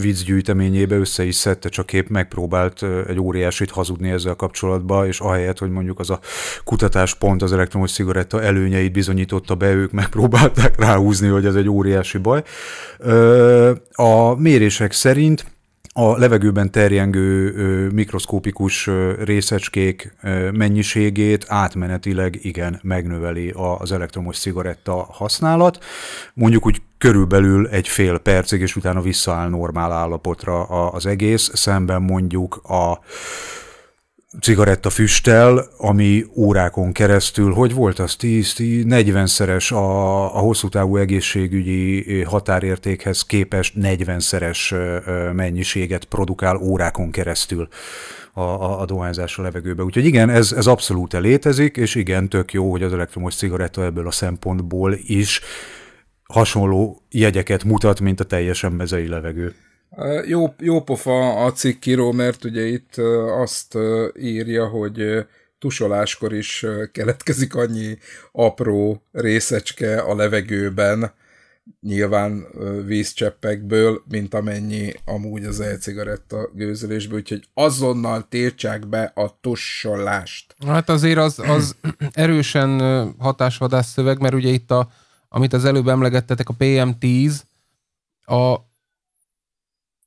viccgyűjteményébe össze is szedte, csak épp megpróbált egy óriásit hazudni ezzel kapcsolatban, és ahelyett, hogy mondjuk az a kutatás pont az elektromos cigaretta előnyeit bizonyította be, ők megpróbálták ráhúzni, hogy ez egy óriási baj. A mérések szerint a levegőben terjengő mikroszkópikus részecskék mennyiségét átmenetileg igen megnöveli az elektromos cigaretta használat, mondjuk úgy körülbelül egy fél percig, és utána visszaáll normál állapotra az egész, szemben mondjuk a cigaretta füsttel, ami órákon keresztül, hogy volt az 10-40-szeres a, a hosszú távú egészségügyi határértékhez képest 40-szeres mennyiséget produkál órákon keresztül a, a, a dohányzás a levegőbe. Úgyhogy igen, ez, ez abszolút létezik, és igen, tök jó, hogy az elektromos cigaretta ebből a szempontból is hasonló jegyeket mutat, mint a teljesen mezei levegő. Jó, jó pofa a cikkíró, mert ugye itt azt írja, hogy tusoláskor is keletkezik annyi apró részecske a levegőben, nyilván vízcseppekből, mint amennyi amúgy az e-cigaretta gőzölésből, úgyhogy azonnal tiltsák be a tussolást. Hát azért az, az erősen hatásvadász szöveg, mert ugye itt, a, amit az előbb emlegettetek, a PM10, a,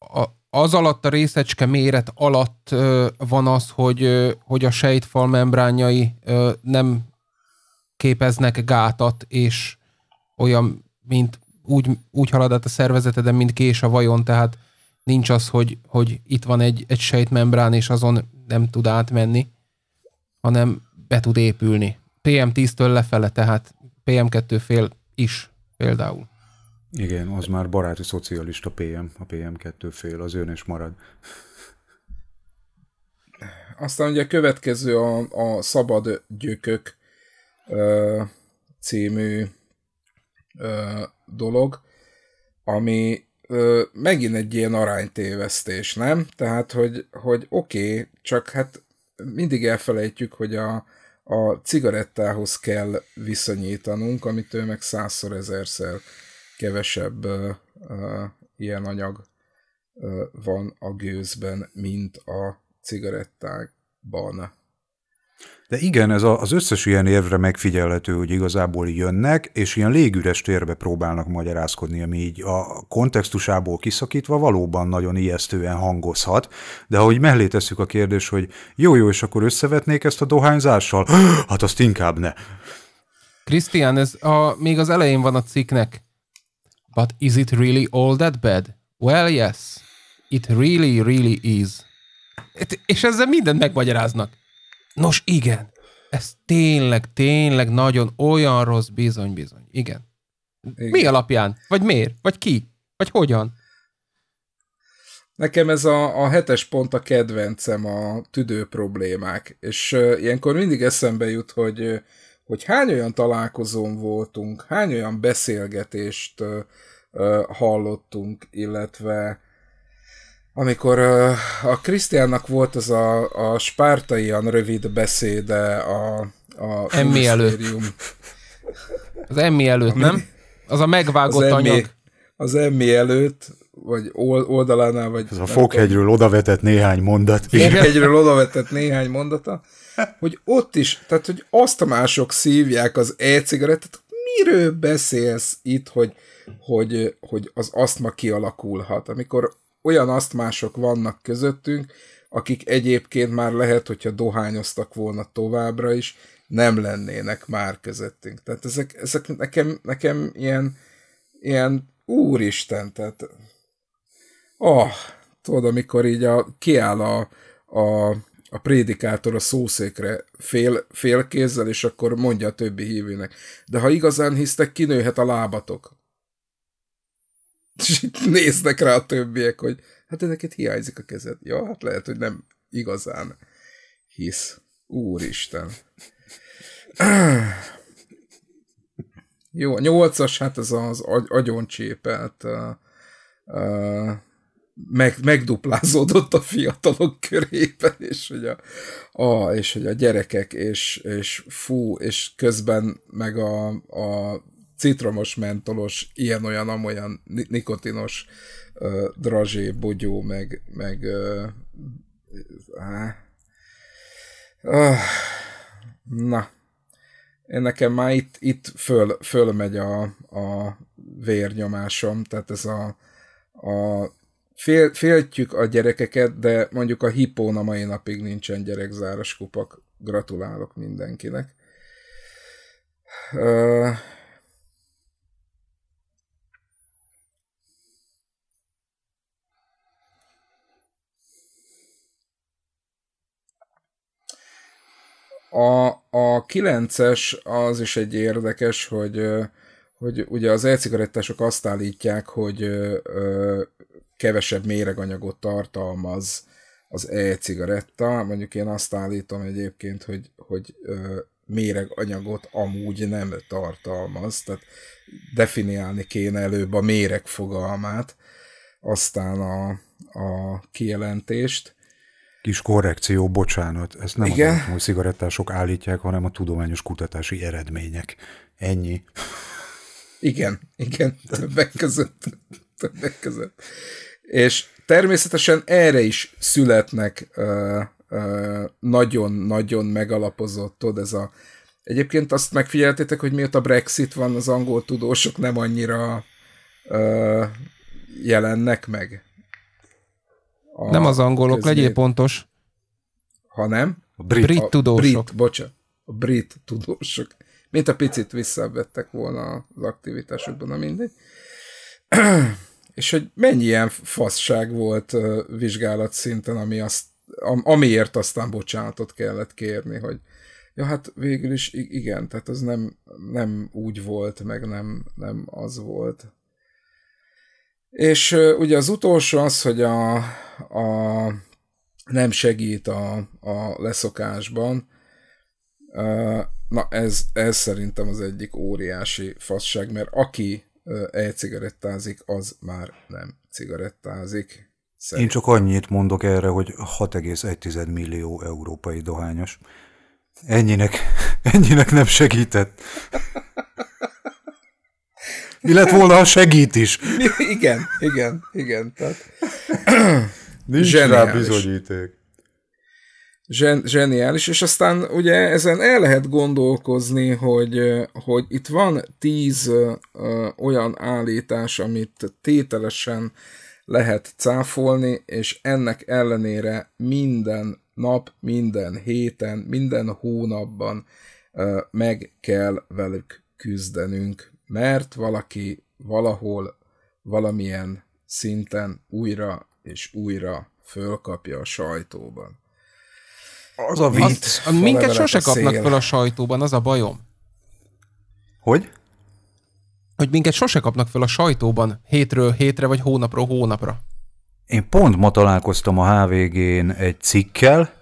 a, az alatt a részecske méret alatt ö, van az, hogy, ö, hogy a sejtfal membránjai ö, nem képeznek gátat, és olyan, mint úgy, úgy halad át a szervezeteden, mint kés a vajon, tehát nincs az, hogy, hogy itt van egy, egy sejtmembrán, és azon nem tud átmenni, hanem be tud épülni. PM10-től lefele, tehát PM2 fél is például. Igen, az már baráti szocialista PM, a PM2 fél, az ön is marad. Aztán ugye a következő a, a Szabad Gyökök ö, című ö, dolog, ami ö, megint egy ilyen aránytévesztés, nem? Tehát, hogy, hogy oké, okay, csak hát mindig elfelejtjük, hogy a, a cigarettához kell viszonyítanunk, amit ő meg százszor, ezerszer kevesebb uh, uh, ilyen anyag uh, van a gőzben, mint a cigarettákban. De igen, ez a, az összes ilyen érvre megfigyelhető, hogy igazából jönnek, és ilyen légüres térbe próbálnak magyarázkodni, ami így a kontextusából kiszakítva valóban nagyon ijesztően hangozhat, de ahogy mellé tesszük a kérdés, hogy jó-jó, és akkor összevetnék ezt a dohányzással? Hát azt inkább ne. Krisztián, ez a, még az elején van a cikknek. But is it really all that bad? Well, yes. It really, really is. És ezzel mindent megmagyaráznak. Nos, igen. Ez tényleg, tényleg nagyon olyan rossz bizony, bizony. Igen. igen. Mi alapján? Vagy miért? Vagy ki? Vagy hogyan? Nekem ez a, a hetes pont a kedvencem, a tüdő problémák. És uh, ilyenkor mindig eszembe jut, hogy uh, hogy hány olyan találkozón voltunk, hány olyan beszélgetést ö, ö, hallottunk, illetve amikor ö, a Krisztiánnak volt az a, a spártaian rövid beszéde a, a Emmi előtt. Az Emmi előtt, nem? Az a megvágott az anyag. az Emmi előtt, vagy oldalánál, vagy... Ez a fokhegyről odavetett néhány mondat. Fokhegyről odavetett néhány mondata hogy ott is, tehát hogy azt a mások szívják az e-cigarettát, miről beszélsz itt, hogy, hogy, hogy az asztma kialakulhat, amikor olyan asztmások vannak közöttünk, akik egyébként már lehet, hogyha dohányoztak volna továbbra is, nem lennének már közöttünk. Tehát ezek, ezek nekem, nekem ilyen, ilyen úristen, tehát ah, oh, tudod, amikor így a, kiáll a, a a prédikátor a szószékre fél, fél kézzel, és akkor mondja a többi hívőnek. De ha igazán hisztek, kinőhet a lábatok. És itt néznek rá a többiek, hogy hát ennek itt hiányzik a kezed. Ja, hát lehet, hogy nem igazán hisz. Úristen. Jó, a nyolcas, hát ez az agy- agyoncsépelt hát, uh, uh, meg, megduplázódott a fiatalok körében, és hogy a, a, és hogy a gyerekek, és, és fú, és közben meg a, a citromos, mentolos, ilyen-olyan, amolyan nikotinos uh, drazsé, bogyó, meg, meg uh, ah, á, na, én nekem már itt, itt föl, fölmegy a, a vérnyomásom, tehát ez a, a fél, féltjük a gyerekeket, de mondjuk a hippón a mai napig nincsen gyerekzáros kupak. Gratulálok mindenkinek. Uh, A, a kilences az is egy érdekes, hogy, hogy ugye az e-cigarettások azt állítják, hogy kevesebb méreganyagot tartalmaz az e-cigaretta. Mondjuk én azt állítom egyébként, hogy, hogy méreganyagot amúgy nem tartalmaz, tehát definiálni kéne előbb a méreg fogalmát, aztán a, a kijelentést. Kis korrekció, bocsánat, ezt nem Igen? az hogy cigarettások állítják, hanem a tudományos kutatási eredmények. Ennyi. Igen, igen, többek között. Többek között. És természetesen erre is születnek nagyon-nagyon megalapozott, tudod, ez a Egyébként azt megfigyeltétek, hogy mióta Brexit van, az angol tudósok nem annyira ö, jelennek meg. A nem az angolok, közlé... legyél pontos. Ha nem? A brit, brit a tudósok. Brit, bocsánat. A brit tudósok. Mint a picit visszavettek volna az aktivitásokban, a mindegy. és hogy mennyi ilyen faszság volt vizsgálat szinten, ami azt, amiért aztán bocsánatot kellett kérni, hogy ja, hát végül is igen, tehát az nem, nem úgy volt, meg nem, nem az volt. És ugye az utolsó az, hogy a, a nem segít a, a leszokásban. Na ez, ez szerintem az egyik óriási fasság, mert aki e-cigarettázik, az már nem cigarettázik. Szerintem. Én csak annyit mondok erre, hogy 6,1 millió európai dohányos. Ennyinek, ennyinek nem segített. Mi lett volna, ha segít is? Igen, igen, igen. Tehát... Nincs Zseniális. rá bizonyíték zsen, zseniális, és aztán ugye ezen el lehet gondolkozni, hogy, hogy itt van tíz olyan állítás, amit tételesen lehet cáfolni, és ennek ellenére minden nap, minden héten, minden hónapban meg kell velük küzdenünk, mert valaki valahol, valamilyen szinten újra és újra fölkapja a sajtóban. Az a vicc. Az, minket sose kapnak fel a sajtóban, az a bajom. Hogy? Hogy minket sose kapnak fel a sajtóban hétről hétre, vagy hónapról hónapra. Én pont ma találkoztam a HVG-n egy cikkel,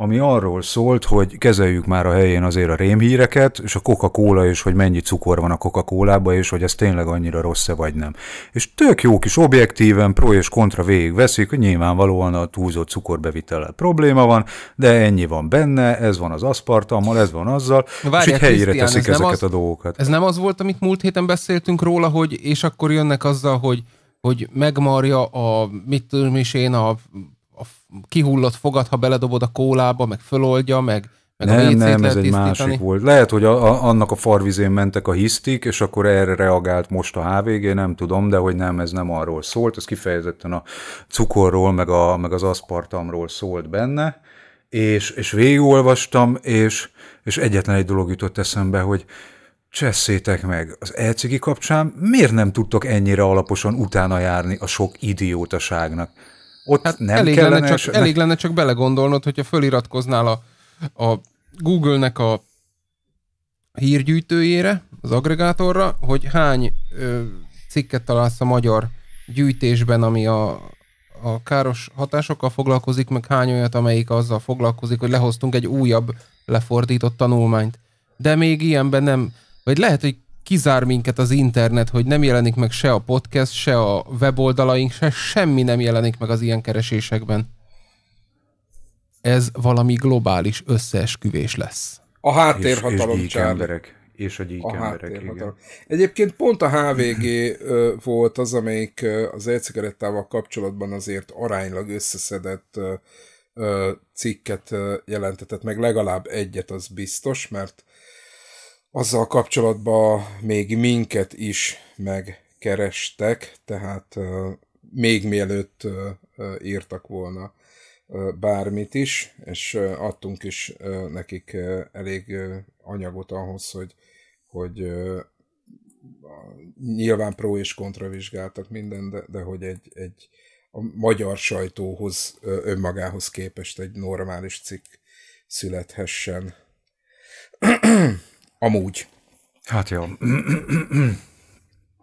ami arról szólt, hogy kezeljük már a helyén azért a rémhíreket, és a Coca-Cola, és hogy mennyi cukor van a coca cola és hogy ez tényleg annyira rossz-e vagy nem. És tök jó kis objektíven pro és kontra végig veszik, hogy nyilvánvalóan a túlzott cukorbevitele probléma van, de ennyi van benne, ez van az aszpartammal, ez van azzal, Várjál, és így helyére Krisztián, teszik ez ezeket az, a dolgokat. Ez nem az volt, amit múlt héten beszéltünk róla, hogy és akkor jönnek azzal, hogy hogy megmarja a, mit tudom is én, a a kihullott fogat, ha beledobod a kólába, meg föloldja, meg meg nem, a nem, ez egy másik volt. Lehet, hogy a, a, annak a farvizén mentek a hisztik, és akkor erre reagált most a HVG, nem tudom, de hogy nem, ez nem arról szólt, ez kifejezetten a cukorról, meg, a, meg az aszpartamról szólt benne, és, és végigolvastam, és, és egyetlen egy dolog jutott eszembe, hogy Cseszétek meg, az elcigi kapcsán miért nem tudtok ennyire alaposan utána járni a sok idiótaságnak? ott hát nem elég kellene... Lenne csak, ne... Elég lenne csak belegondolnod, hogyha föliratkoznál a, a Google-nek a hírgyűjtőjére, az agregátorra, hogy hány ö, cikket találsz a magyar gyűjtésben, ami a, a káros hatásokkal foglalkozik, meg hány olyat, amelyik azzal foglalkozik, hogy lehoztunk egy újabb lefordított tanulmányt. De még ilyenben nem, vagy lehet, hogy kizár minket az internet, hogy nem jelenik meg se a podcast, se a weboldalaink, se semmi nem jelenik meg az ilyen keresésekben. Ez valami globális összeesküvés lesz. A háttérhatalom és, és emberek. És a gyík a igen. Egyébként pont a HVG volt az, amelyik az elcigarettával kapcsolatban azért aránylag összeszedett cikket jelentetett, meg legalább egyet az biztos, mert azzal kapcsolatban még minket is megkerestek, tehát még mielőtt írtak volna bármit is, és adtunk is nekik elég anyagot ahhoz, hogy, hogy nyilván pró és kontra vizsgáltak minden, de, de hogy egy, egy a magyar sajtóhoz, önmagához képest egy normális cikk születhessen. Amúgy. Hát jó.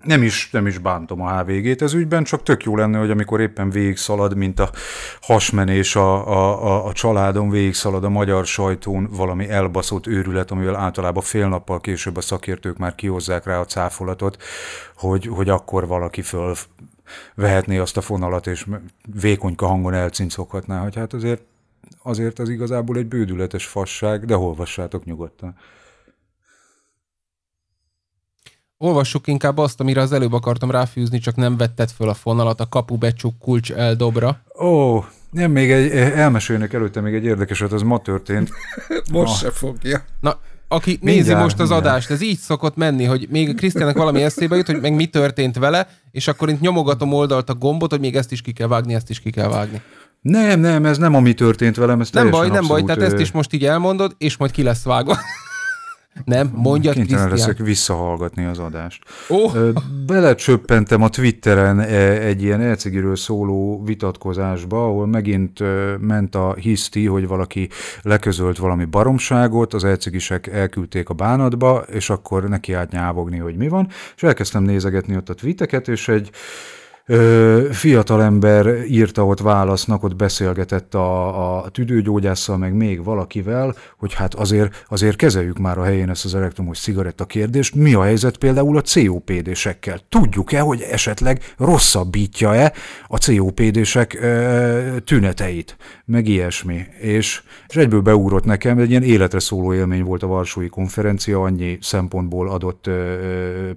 nem is, nem is bántom a HVG-t ez ügyben, csak tök jó lenne, hogy amikor éppen végig szalad, mint a hasmenés a, a, a, a családon, végig szalad a magyar sajtón valami elbaszott őrület, amivel általában fél nappal később a szakértők már kihozzák rá a cáfolatot, hogy, hogy akkor valaki föl vehetné azt a fonalat, és vékonyka hangon elcincoghatná, hogy hát azért, azért az igazából egy bődületes fasság, de olvassátok nyugodtan. Olvassuk inkább azt, amire az előbb akartam ráfűzni, csak nem vetted föl a fonalat, a becsuk kulcs eldobra. Ó, nem, még egy, elmesélnek előtte még egy érdekeset, hát az ma történt. most ah. se fogja. Na, aki mindjárt, nézi most az mindjárt. adást, ez így szokott menni, hogy még Krisztiának valami eszébe jut, hogy meg mi történt vele, és akkor itt nyomogatom oldalt a gombot, hogy még ezt is ki kell vágni, ezt is ki kell vágni. Nem, nem, ez nem ami történt velem, ez Nem baj, nem baj, tehát ezt is most így elmondod, és majd ki lesz vágva. Nem, mondja Kénytelen leszek visszahallgatni az adást. Oh. Belecsöppentem a Twitteren e, egy ilyen elcegiről szóló vitatkozásba, ahol megint ment a hiszti, hogy valaki leközölt valami baromságot, az elcegisek elküldték a bánatba, és akkor neki állt nyávogni, hogy mi van, és elkezdtem nézegetni ott a tweeteket, és egy fiatalember írta ott válasznak, ott beszélgetett a, a tüdőgyógyásszal, meg még valakivel, hogy hát azért, azért kezeljük már a helyén ezt az elektromos cigaretta kérdést. Mi a helyzet például a COPD-sekkel? Tudjuk-e, hogy esetleg rosszabbítja-e a COPD-sek tüneteit? Meg ilyesmi. És, és egyből beúrott nekem, egy ilyen életre szóló élmény volt a Varsói konferencia, annyi szempontból adott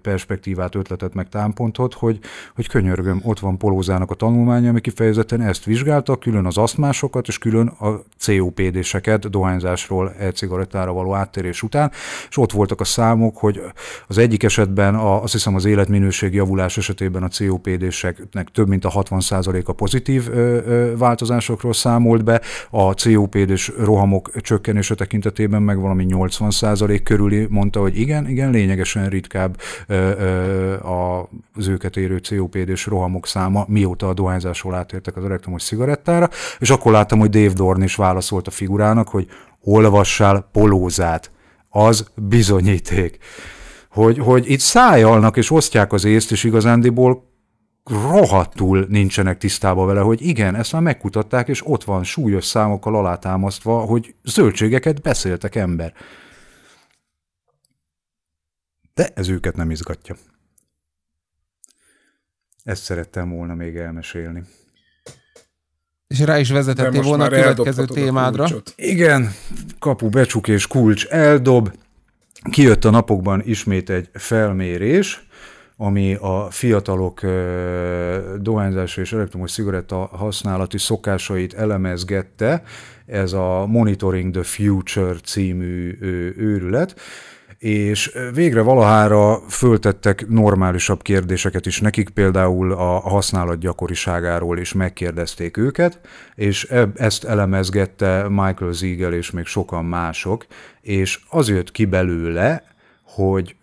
perspektívát, ötletet, meg támpontot, hogy, hogy könyörgöm, nekem ott van Polózának a tanulmánya, ami kifejezetten ezt vizsgálta, külön az asztmásokat, és külön a COPD-seket dohányzásról e-cigarettára való áttérés után, és ott voltak a számok, hogy az egyik esetben a, azt hiszem az életminőség javulás esetében a COPD-seknek több mint a 60%-a pozitív ö, ö, változásokról számolt be, a COPD-s rohamok csökkenése tekintetében meg valami 80% körüli mondta, hogy igen, igen, lényegesen ritkább ö, ö, az őket érő COPD-s rohamok alkalmak száma, mióta a dohányzásról átértek az elektromos cigarettára, és akkor láttam, hogy Dave Dorn is válaszolt a figurának, hogy olvassál polózát, az bizonyíték. Hogy, hogy itt szájalnak és osztják az észt, és igazándiból rohadtul nincsenek tisztában vele, hogy igen, ezt már megkutatták, és ott van súlyos számokkal alátámasztva, hogy zöldségeket beszéltek ember. De ez őket nem izgatja. Ezt szerettem volna még elmesélni. És rá is vezetettél volna a következő témádra. A Igen, kapu becsuk és kulcs eldob. Kijött a napokban ismét egy felmérés, ami a fiatalok dohányzása és elektromos cigaretta használati szokásait elemezgette, ez a Monitoring the Future című őrület, és végre valahára föltettek normálisabb kérdéseket is nekik, például a használat gyakoriságáról is megkérdezték őket, és ezt elemezgette Michael Ziegel és még sokan mások, és az jött ki belőle, hogy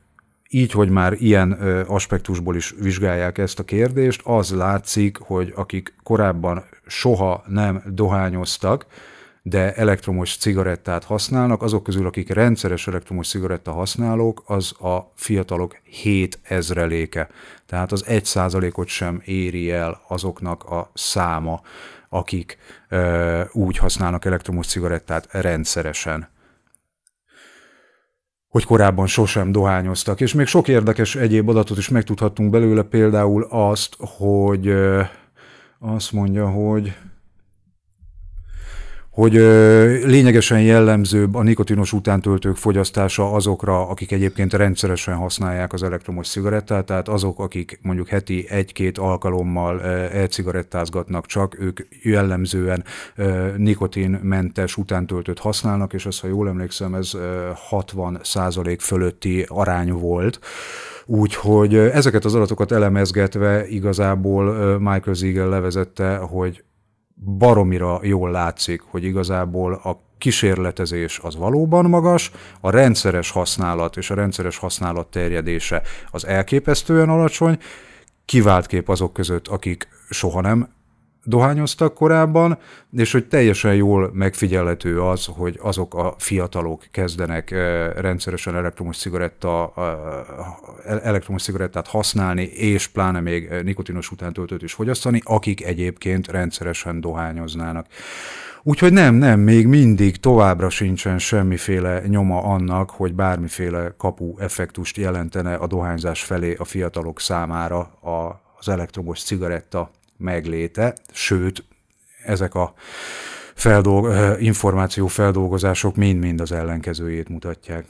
így, hogy már ilyen aspektusból is vizsgálják ezt a kérdést, az látszik, hogy akik korábban soha nem dohányoztak, de elektromos cigarettát használnak, azok közül, akik rendszeres elektromos cigaretta használók, az a fiatalok 7 ezreléke. Tehát az 1 százalékot sem éri el azoknak a száma, akik ö, úgy használnak elektromos cigarettát rendszeresen hogy korábban sosem dohányoztak. És még sok érdekes egyéb adatot is megtudhattunk belőle, például azt, hogy ö, azt mondja, hogy hogy lényegesen jellemzőbb a nikotinos utántöltők fogyasztása azokra, akik egyébként rendszeresen használják az elektromos cigarettát, tehát azok, akik mondjuk heti egy-két alkalommal elcigarettázgatnak csak, ők jellemzően nikotinmentes utántöltőt használnak, és ez, ha jól emlékszem, ez 60 százalék fölötti arány volt. Úgyhogy ezeket az adatokat elemezgetve igazából Michael Ziegel levezette, hogy baromira jól látszik, hogy igazából a kísérletezés az valóban magas, a rendszeres használat és a rendszeres használat terjedése az elképesztően alacsony, kivált kép azok között, akik soha nem dohányoztak korábban, és hogy teljesen jól megfigyelhető az, hogy azok a fiatalok kezdenek rendszeresen elektromos, cigaretta, elektromos cigarettát használni, és pláne még nikotinos utántöltőt is fogyasztani, akik egyébként rendszeresen dohányoznának. Úgyhogy nem, nem, még mindig továbbra sincsen semmiféle nyoma annak, hogy bármiféle kapu effektust jelentene a dohányzás felé a fiatalok számára az elektromos cigaretta megléte, sőt, ezek a feldolg, információ feldolgozások mind-mind az ellenkezőjét mutatják.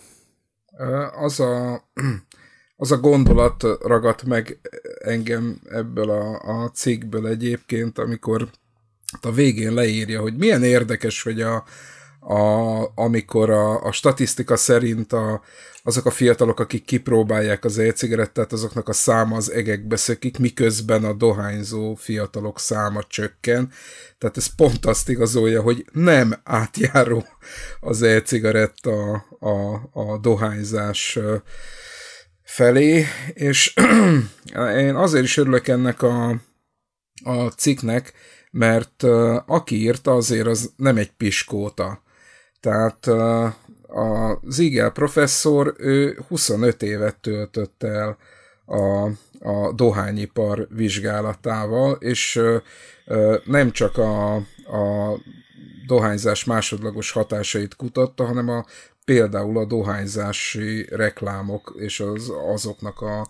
Az a, az a gondolat ragadt meg engem ebből a, a cikkből egyébként, amikor a végén leírja, hogy milyen érdekes, hogy a, a, amikor a, a statisztika szerint a, azok a fiatalok, akik kipróbálják az e-cigarettát, azoknak a száma az egekbe szökik, miközben a dohányzó fiatalok száma csökken. Tehát ez pont azt igazolja, hogy nem átjáró az e-cigaretta a, a, dohányzás felé, és én azért is örülök ennek a, a cikknek, mert aki írta, azért az nem egy piskóta tehát a Ziegel professzor ő 25 évet töltött el a, a dohányipar vizsgálatával, és nem csak a, a dohányzás másodlagos hatásait kutatta, hanem a például a dohányzási reklámok és az, azoknak a,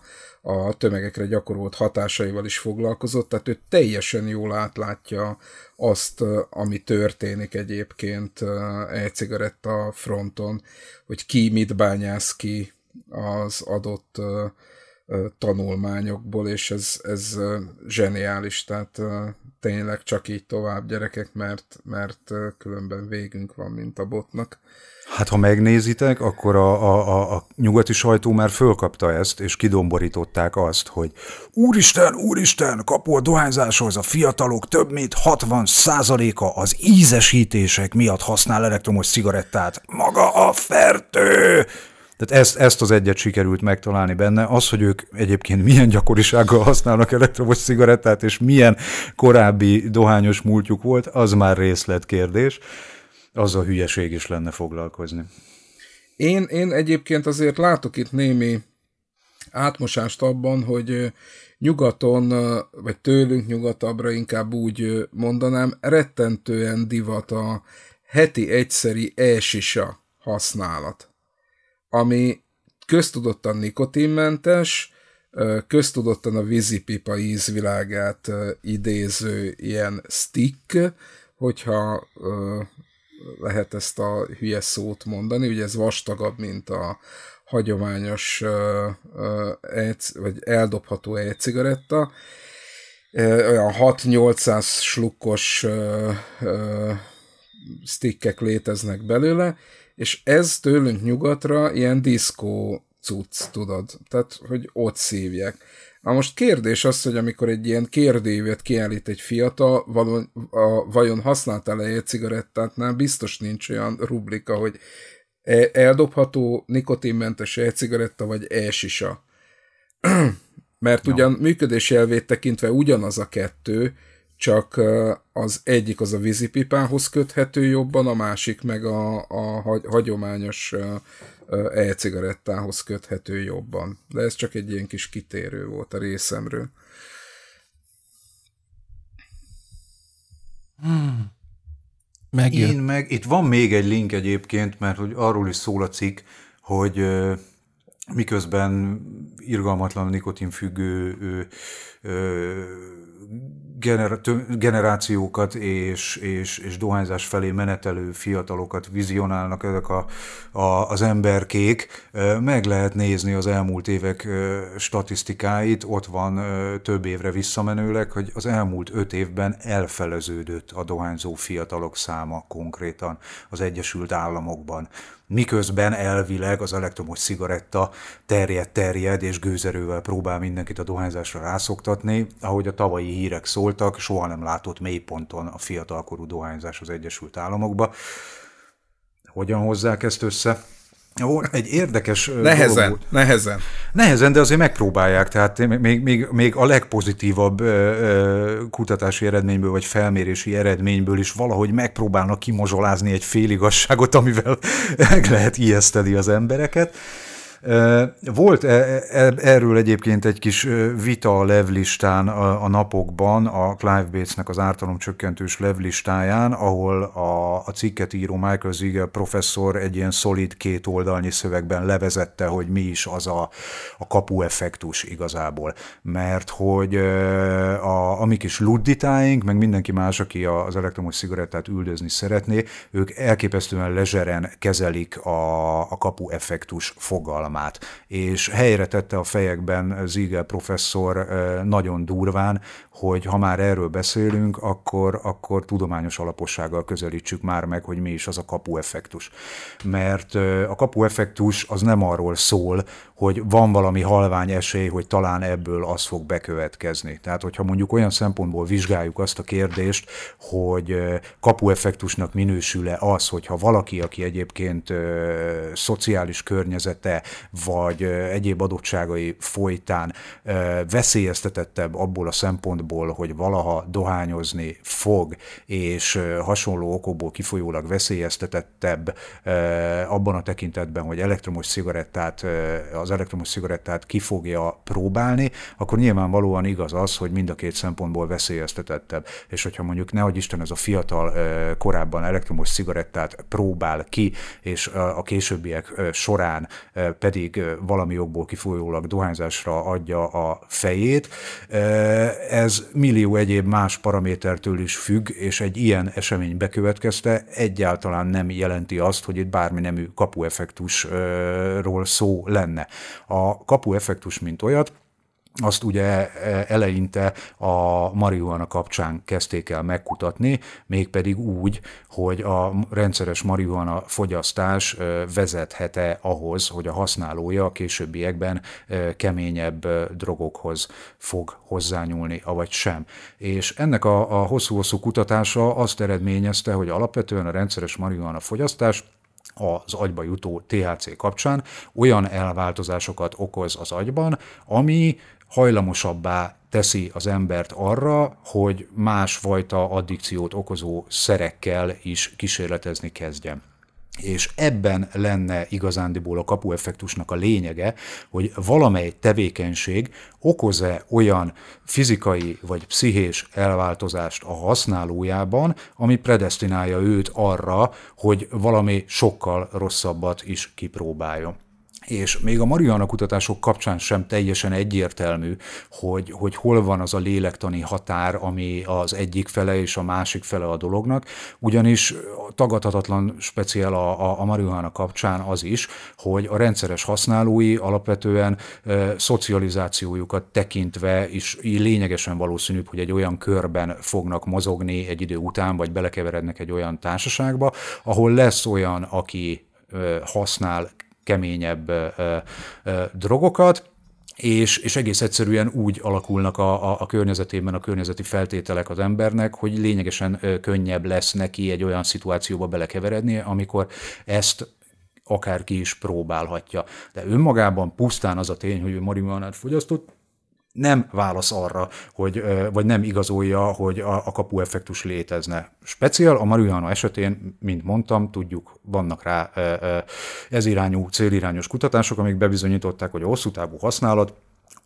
a tömegekre gyakorolt hatásaival is foglalkozott, tehát ő teljesen jól átlátja azt, ami történik egyébként egy cigaretta fronton, hogy ki mit bányász ki az adott tanulmányokból, és ez, ez zseniális, tehát tényleg csak így tovább gyerekek, mert, mert különben végünk van, mint a botnak. Hát ha megnézitek, akkor a, a, a nyugati sajtó már fölkapta ezt, és kidomborították azt, hogy Úristen, úristen, kapó a dohányzáshoz a fiatalok több mint 60 százaléka az ízesítések miatt használ elektromos cigarettát. Maga a fertő! Tehát ezt, ezt az egyet sikerült megtalálni benne. Az, hogy ők egyébként milyen gyakorisággal használnak elektromos cigarettát, és milyen korábbi dohányos múltjuk volt, az már részletkérdés. Az a hülyeség is lenne foglalkozni. Én, én egyébként azért látok itt némi átmosást abban, hogy nyugaton, vagy tőlünk nyugatabbra inkább úgy mondanám, rettentően divat a heti egyszeri elsisa használat ami köztudottan nikotinmentes, köztudottan a vízipipa ízvilágát idéző ilyen stick, hogyha lehet ezt a hülye szót mondani, ugye ez vastagabb, mint a hagyományos vagy eldobható e-cigaretta, olyan 6-800 slukkos stickek léteznek belőle, és ez tőlünk nyugatra ilyen diszkó cucc, tudod, tehát, hogy ott szívják. Na most kérdés az, hogy amikor egy ilyen kérdévet kiállít egy fiatal, valon, a, vajon használtál-e egy nem biztos nincs olyan rublika, hogy e, eldobható nikotinmentes egy cigaretta vagy elsisa. Mert ugyan no. működési elvét tekintve ugyanaz a kettő, csak az egyik az a vízipipához köthető jobban, a másik meg a, a hagyományos e-cigarettához köthető jobban. De ez csak egy ilyen kis kitérő volt a részemről. Hmm. Én meg, itt van még egy link egyébként, mert hogy arról is szól a cikk, hogy miközben irgalmatlan nikotinfüggő gener- generációkat és, és, és dohányzás felé menetelő fiatalokat vizionálnak ezek a, a, az emberkék. Meg lehet nézni az elmúlt évek statisztikáit, ott van több évre visszamenőleg, hogy az elmúlt öt évben elfeleződött a dohányzó fiatalok száma konkrétan az Egyesült Államokban miközben elvileg az elektromos cigaretta terjed, terjed és gőzerővel próbál mindenkit a dohányzásra rászoktatni. Ahogy a tavalyi hírek szóltak, soha nem látott mélyponton a fiatalkorú dohányzás az Egyesült Államokba. Hogyan hozzák ezt össze? Ó, egy érdekes Nehezen, dolog. nehezen. Nehezen, de azért megpróbálják, tehát még, még, még a legpozitívabb kutatási eredményből, vagy felmérési eredményből is valahogy megpróbálnak kimozsolázni egy féligasságot, amivel meg lehet ijeszteni az embereket. Volt e, e, erről egyébként egy kis vita a levlistán a napokban, a Clive Bates-nek az ártalomcsökkentős levlistáján, ahol a, a cikket író Michael Ziegel professzor egy ilyen szolid két oldalnyi szövegben levezette, hogy mi is az a, a kapu effektus igazából. Mert hogy a, a mi kis ludditáink, meg mindenki más, aki az elektromos cigarettát üldözni szeretné, ők elképesztően lezseren kezelik a, a kapu effektus fogalmát hatalmát. és helyre tette a fejekben Ziegel professzor nagyon durván, hogy ha már erről beszélünk, akkor, akkor tudományos alapossággal közelítsük már meg, hogy mi is az a kapueffektus. Mert a kapueffektus az nem arról szól, hogy van valami halvány esély, hogy talán ebből az fog bekövetkezni. Tehát, hogyha mondjuk olyan szempontból vizsgáljuk azt a kérdést, hogy kapueffektusnak minősül-e az, hogyha valaki, aki egyébként szociális környezete vagy egyéb adottságai folytán veszélyeztetettebb abból a szempontból, hogy valaha dohányozni fog, és hasonló okokból kifolyólag veszélyeztetettebb abban a tekintetben, hogy elektromos cigarettát az az elektromos cigarettát ki fogja próbálni, akkor nyilvánvalóan igaz az, hogy mind a két szempontból veszélyeztetettebb. És hogyha mondjuk nehogy Isten ez a fiatal korábban elektromos cigarettát próbál ki, és a későbbiek során pedig valami jogból kifolyólag dohányzásra adja a fejét, ez millió egyéb más paramétertől is függ, és egy ilyen esemény bekövetkezte egyáltalán nem jelenti azt, hogy itt bármi nemű kapueffektusról szó lenne. A kapu effektus, mint olyat, azt ugye eleinte a marihuana kapcsán kezdték el megkutatni, mégpedig úgy, hogy a rendszeres marihuana fogyasztás vezethet-e ahhoz, hogy a használója a későbbiekben keményebb drogokhoz fog hozzányúlni, avagy sem. És ennek a, a hosszú-hosszú kutatása azt eredményezte, hogy alapvetően a rendszeres marihuana fogyasztás az agyba jutó THC kapcsán olyan elváltozásokat okoz az agyban, ami hajlamosabbá teszi az embert arra, hogy másfajta addikciót okozó szerekkel is kísérletezni kezdjen. És ebben lenne igazándiból a kapueffektusnak a lényege, hogy valamely tevékenység okoz-e olyan fizikai vagy pszichés elváltozást a használójában, ami predestinálja őt arra, hogy valami sokkal rosszabbat is kipróbáljon és még a Mariana kutatások kapcsán sem teljesen egyértelmű, hogy, hogy hol van az a lélektani határ, ami az egyik fele és a másik fele a dolognak, ugyanis tagadhatatlan speciál a, a, a Mariana kapcsán az is, hogy a rendszeres használói alapvetően e, szocializációjukat tekintve is lényegesen valószínű, hogy egy olyan körben fognak mozogni egy idő után, vagy belekeverednek egy olyan társaságba, ahol lesz olyan, aki használ keményebb drogokat, és, és egész egyszerűen úgy alakulnak a, a, a környezetében a környezeti feltételek az embernek, hogy lényegesen könnyebb lesz neki egy olyan szituációba belekeveredni, amikor ezt akárki is próbálhatja. De önmagában pusztán az a tény, hogy ő marihuanát fogyasztott, nem válasz arra, hogy, vagy nem igazolja, hogy a, a kapu effektus létezne. Speciál a marihuana esetén, mint mondtam, tudjuk, vannak rá ez irányú, célirányos kutatások, amik bebizonyították, hogy a hosszú távú használat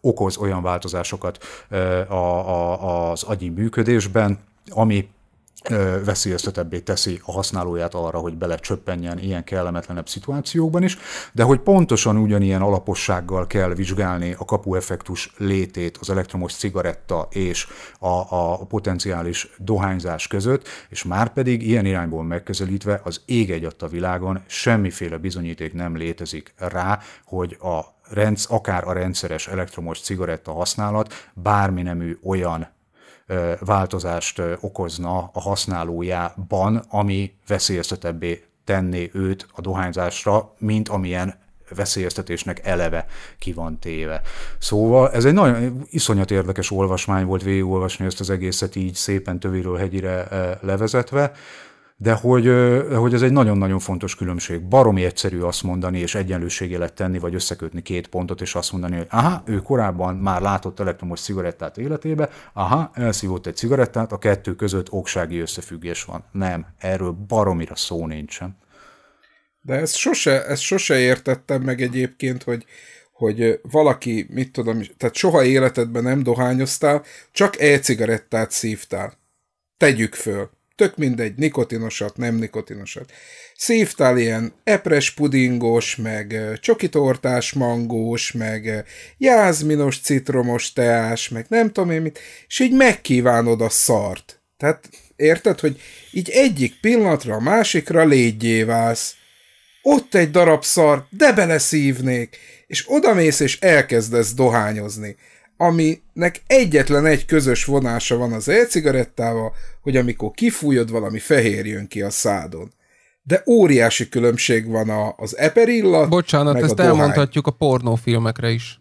okoz olyan változásokat az agyi működésben, ami veszélyeztetebbé teszi a használóját arra, hogy belecsöppenjen ilyen kellemetlenebb szituációkban is, de hogy pontosan ugyanilyen alapossággal kell vizsgálni a kapueffektus létét az elektromos cigaretta és a, a potenciális dohányzás között, és már pedig ilyen irányból megközelítve az ég egyadt a világon semmiféle bizonyíték nem létezik rá, hogy a rendsz, akár a rendszeres elektromos cigaretta használat bármi nemű olyan változást okozna a használójában, ami veszélyeztetebbé tenné őt a dohányzásra, mint amilyen veszélyeztetésnek eleve ki van téve. Szóval ez egy nagyon iszonyat érdekes olvasmány volt végigolvasni ezt az egészet így szépen tövéről hegyire levezetve de hogy, hogy ez egy nagyon-nagyon fontos különbség. Baromi egyszerű azt mondani, és egyenlőségélet tenni, vagy összekötni két pontot, és azt mondani, hogy aha, ő korábban már látott elektromos cigarettát életébe, aha, elszívott egy cigarettát, a kettő között oksági összefüggés van. Nem, erről baromira szó nincsen. De ezt sose, ezt sose értettem meg egyébként, hogy, hogy valaki, mit tudom, tehát soha életedben nem dohányoztál, csak e-cigarettát szívtál. Tegyük föl tök mindegy, nikotinosat, nem nikotinosat. Szívtál ilyen epres pudingos, meg csokitortás mangós, meg jázminos citromos teás, meg nem tudom én mit, és így megkívánod a szart. Tehát érted, hogy így egyik pillanatra a másikra légyé válsz. Ott egy darab szar, de beleszívnék, és odamész és elkezdesz dohányozni aminek egyetlen egy közös vonása van az e-cigarettával, hogy amikor kifújod, valami fehér jön ki a szádon. De óriási különbség van a, az eperillat, Bocsánat, meg ezt a elmondhatjuk a pornófilmekre is.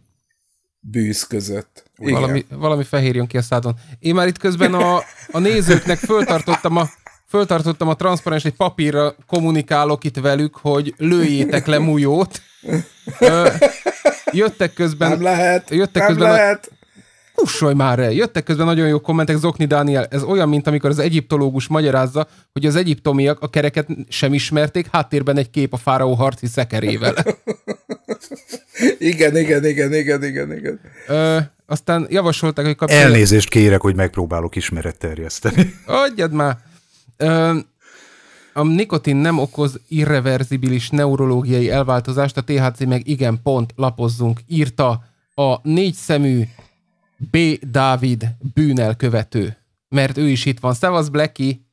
Bűz között. Igen. Valami, valami fehér jön ki a szádon. Én már itt közben a, a nézőknek föltartottam a, föltartottam a transzparens egy papírra kommunikálok itt velük, hogy lőjétek le mújót jöttek közben... Nem lehet, jöttek nem közben lehet. Kussolj már el! Jöttek közben nagyon jó kommentek, Zokni Dániel, ez olyan, mint amikor az egyiptológus magyarázza, hogy az egyiptomiak a kereket sem ismerték, háttérben egy kép a fáraó harci szekerével. igen, igen, igen, igen, igen, igen. Ö, aztán javasolták, hogy kapcsolatban... Elnézést kérek, hogy megpróbálok ismeret terjeszteni. Adjad már! Ö, a nikotin nem okoz irreverzibilis neurológiai elváltozást, a THC meg igen, pont, lapozzunk, írta a négy szemű B. Dávid bűnelkövető. Mert ő is itt van. Szevasz, Blacky!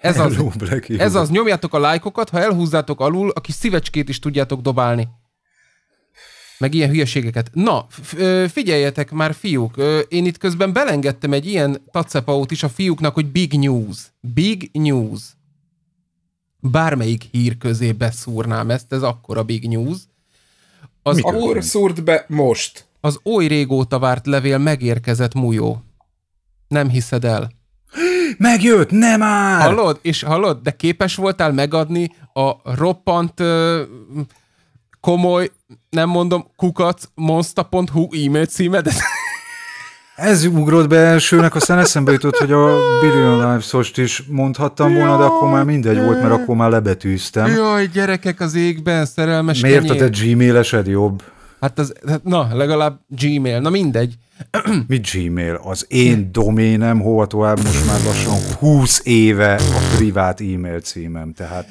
Ez az, Hello, Blacky. ez az, nyomjátok a lájkokat, ha elhúzzátok alul, a kis szívecskét is tudjátok dobálni. Meg ilyen hülyeségeket. Na, figyeljetek már, fiúk, én itt közben belengedtem egy ilyen tacepaót is a fiúknak, hogy big news. Big news bármelyik hír közé beszúrnám ezt, ez a big news. Az akkor szúrt be most. Az oly régóta várt levél megérkezett, mújó. Nem hiszed el. Megjött, nem áll. Hallod? És hallod? De képes voltál megadni a roppant ö, komoly, nem mondom, kukac, monsta.hu e-mail címedet? Ez ugrott be elsőnek, aztán eszembe jutott, hogy a Billion Lives-ost is mondhattam Jaj, volna, de akkor már mindegy volt, mert akkor már lebetűztem. Jaj, gyerekek az égben, szerelmes Miért kenyér. a te gmail-esed jobb? Hát, az, hát na, legalább gmail, na mindegy. Mi gmail? Az én doménem hova tovább most már lassan 20 éve a privát e-mail címem, tehát...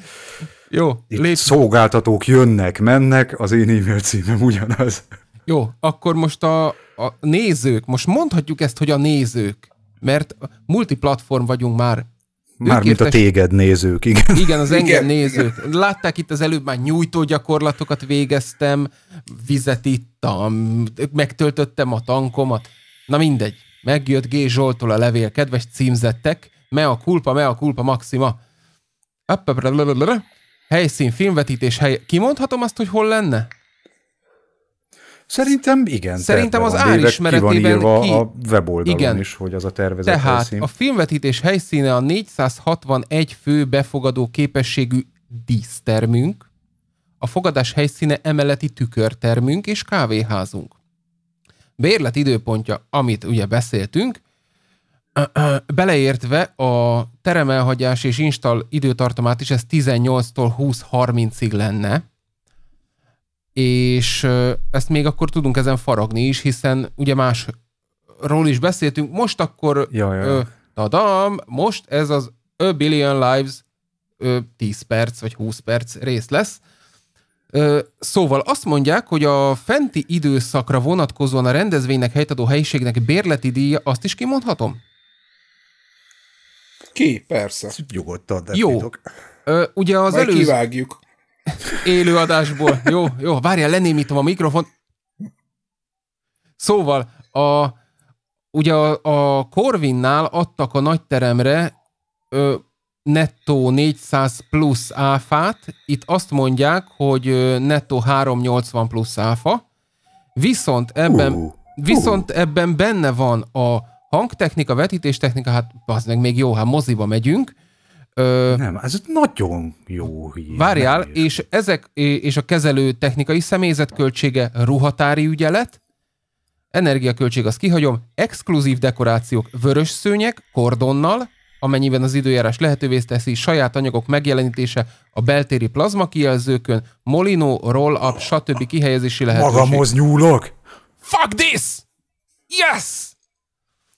Jó, itt szolgáltatók jönnek, mennek, az én e-mail címem ugyanaz. Jó, akkor most a, a nézők, most mondhatjuk ezt, hogy a nézők, mert multiplatform vagyunk már. Mármint a téged nézők, igen. Igen, az engem igen. nézők. Látták itt az előbb már nyújtó gyakorlatokat végeztem, vizet ittam, megtöltöttem a tankomat. Na mindegy, megjött G. Zsoltól a levél, kedves címzettek, me a kulpa, me a kulpa maxima. Helyszín, filmvetítés, hely... Kimondhatom azt, hogy hol lenne? Szerintem igen. Szerintem az ismeretében ki, van ki... a weboldalon igen. is, hogy az a tervezett Tehát helyszín. a filmvetítés helyszíne a 461 fő befogadó képességű dísztermünk, a fogadás helyszíne emeleti tükörtermünk és kávéházunk. Bérlet időpontja, amit ugye beszéltünk, beleértve a teremelhagyás és install időtartamát is, ez 18-tól 20-30-ig lenne, és ezt még akkor tudunk ezen faragni is, hiszen ugye másról is beszéltünk, most akkor ja, ja. Ö, tadam, most ez az A Billion Lives ö, 10 perc vagy 20 perc rész lesz. Ö, szóval azt mondják, hogy a fenti időszakra vonatkozóan a rendezvénynek helytadó helyiségnek bérleti díja, azt is kimondhatom? Ki, persze. Nyugodtan, de Jó. Ö, ugye az Majd előző... kivágjuk élőadásból. Jó, jó, várjál, lenémítom a mikrofont. Szóval, a, ugye a, a Corvinnál adtak a nagyteremre ö, nettó 400 plusz áfát, itt azt mondják, hogy nettó 380 plusz áfa, viszont ebben, uh, uh. viszont ebben benne van a hangtechnika, vetítéstechnika, hát az meg még jó, hát moziba megyünk, Ö, nem, ez nagyon jó hír. Várjál, és, ezek, és a kezelő technikai személyzet költsége ruhatári ügyelet, energiaköltség, azt kihagyom, exkluzív dekorációk, vörös szőnyek, kordonnal, amennyiben az időjárás lehetővé teszi, saját anyagok megjelenítése a beltéri plazma kijelzőkön, molino, roll-up, stb. kihelyezési lehetőség. Magamhoz nyúlok? Fuck this! Yes!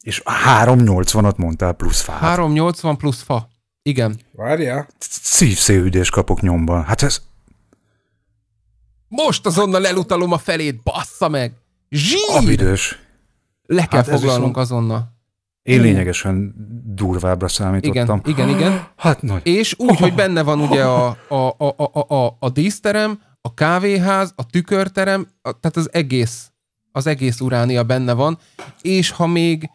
És 380-at mondtál plusz fa. 380 plusz fa. Igen. Várjál. Szívszélüdés kapok nyomban. Hát ez... Most azonnal elutalom a felét, bassza meg! Zsír! Abidős. Ah, Le kell hát foglalnunk viszont... azonnal. Én lényegesen durvábbra számítottam. Igen, igen, igen. Hát nagy. És úgy, hogy benne van ugye a, a, a, a, a, a díszterem, a kávéház, a tükörterem, a, tehát az egész, az egész uránia benne van, és ha még